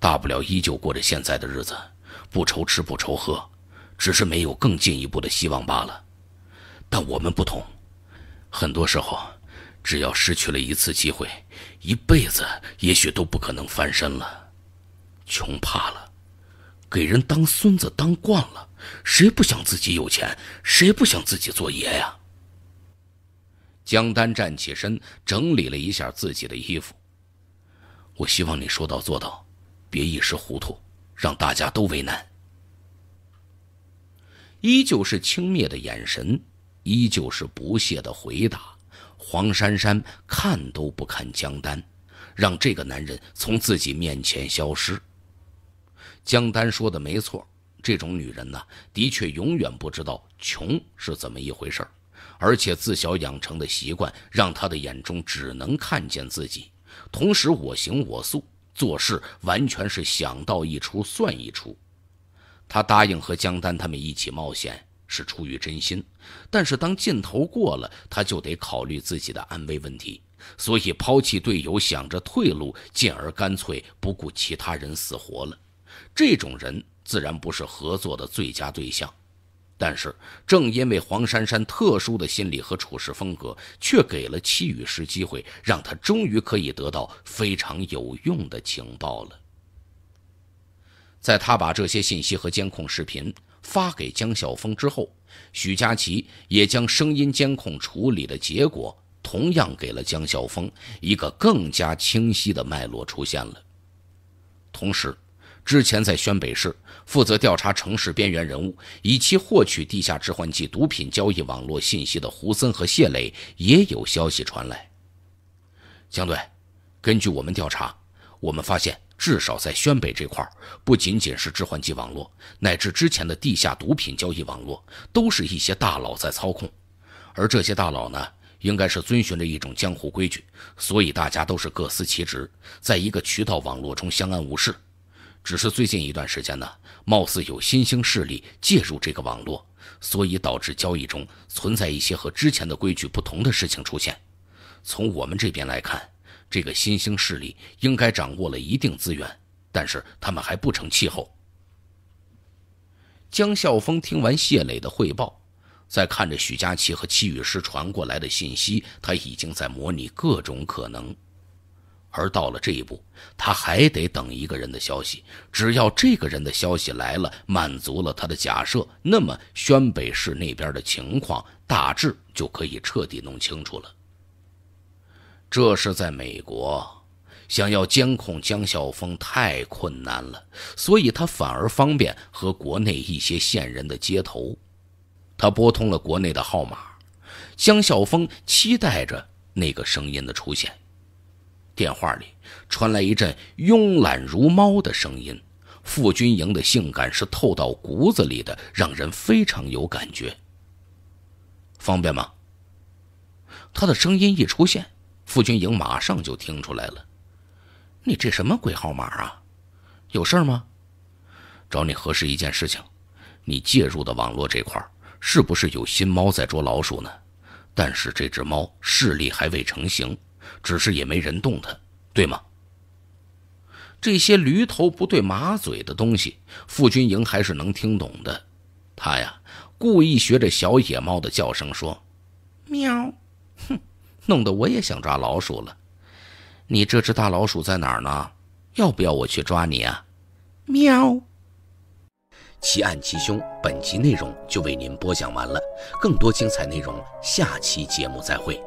大不了依旧过着现在的日子，不愁吃不愁喝，只是没有更进一步的希望罢了。但我们不同，很多时候，只要失去了一次机会，一辈子也许都不可能翻身了。穷怕了，给人当孙子当惯了，谁不想自己有钱？谁不想自己做爷呀？江丹站起身，整理了一下自己的衣服。我希望你说到做到。别一时糊涂，让大家都为难。依旧是轻蔑的眼神，依旧是不屑的回答。黄珊珊看都不看江丹，让这个男人从自己面前消失。江丹说的没错，这种女人呢，的确永远不知道穷是怎么一回事儿，而且自小养成的习惯，让她的眼中只能看见自己，同时我行我素。做事完全是想到一出算一出，他答应和江丹他们一起冒险是出于真心，但是当劲头过了，他就得考虑自己的安危问题，所以抛弃队友想着退路，进而干脆不顾其他人死活了。这种人自然不是合作的最佳对象。但是，正因为黄珊珊特殊的心理和处事风格，却给了戚雨石机会，让他终于可以得到非常有用的情报了。在他把这些信息和监控视频发给江小峰之后，许佳琪也将声音监控处理的结果同样给了江小峰，一个更加清晰的脉络出现了。同时，之前在宣北市负责调查城市边缘人物，以及获取地下致幻剂毒品交易网络信息的胡森和谢磊，也有消息传来。江队，根据我们调查，我们发现至少在宣北这块，不仅仅是致幻剂网络，乃至之前的地下毒品交易网络，都是一些大佬在操控。而这些大佬呢，应该是遵循着一种江湖规矩，所以大家都是各司其职，在一个渠道网络中相安无事。只是最近一段时间呢，貌似有新兴势力介入这个网络，所以导致交易中存在一些和之前的规矩不同的事情出现。从我们这边来看，这个新兴势力应该掌握了一定资源，但是他们还不成气候。江啸风听完谢磊的汇报，在看着许佳琪和齐雨师传过来的信息，他已经在模拟各种可能。而到了这一步，他还得等一个人的消息。只要这个人的消息来了，满足了他的假设，那么宣北市那边的情况大致就可以彻底弄清楚了。这是在美国，想要监控江晓峰太困难了，所以他反而方便和国内一些线人的接头。他拨通了国内的号码，江晓峰期待着那个声音的出现。电话里传来一阵慵懒如猫的声音，傅军营的性感是透到骨子里的，让人非常有感觉。方便吗？他的声音一出现，傅军营马上就听出来了。你这什么鬼号码啊？有事吗？找你核实一件事情，你介入的网络这块是不是有新猫在捉老鼠呢？但是这只猫视力还未成型。只是也没人动他，对吗？这些驴头不对马嘴的东西，傅军营还是能听懂的。他呀，故意学着小野猫的叫声说：“喵，哼，弄得我也想抓老鼠了。你这只大老鼠在哪儿呢？要不要我去抓你啊？”喵。奇案奇凶，本集内容就为您播讲完了。更多精彩内容，下期节目再会。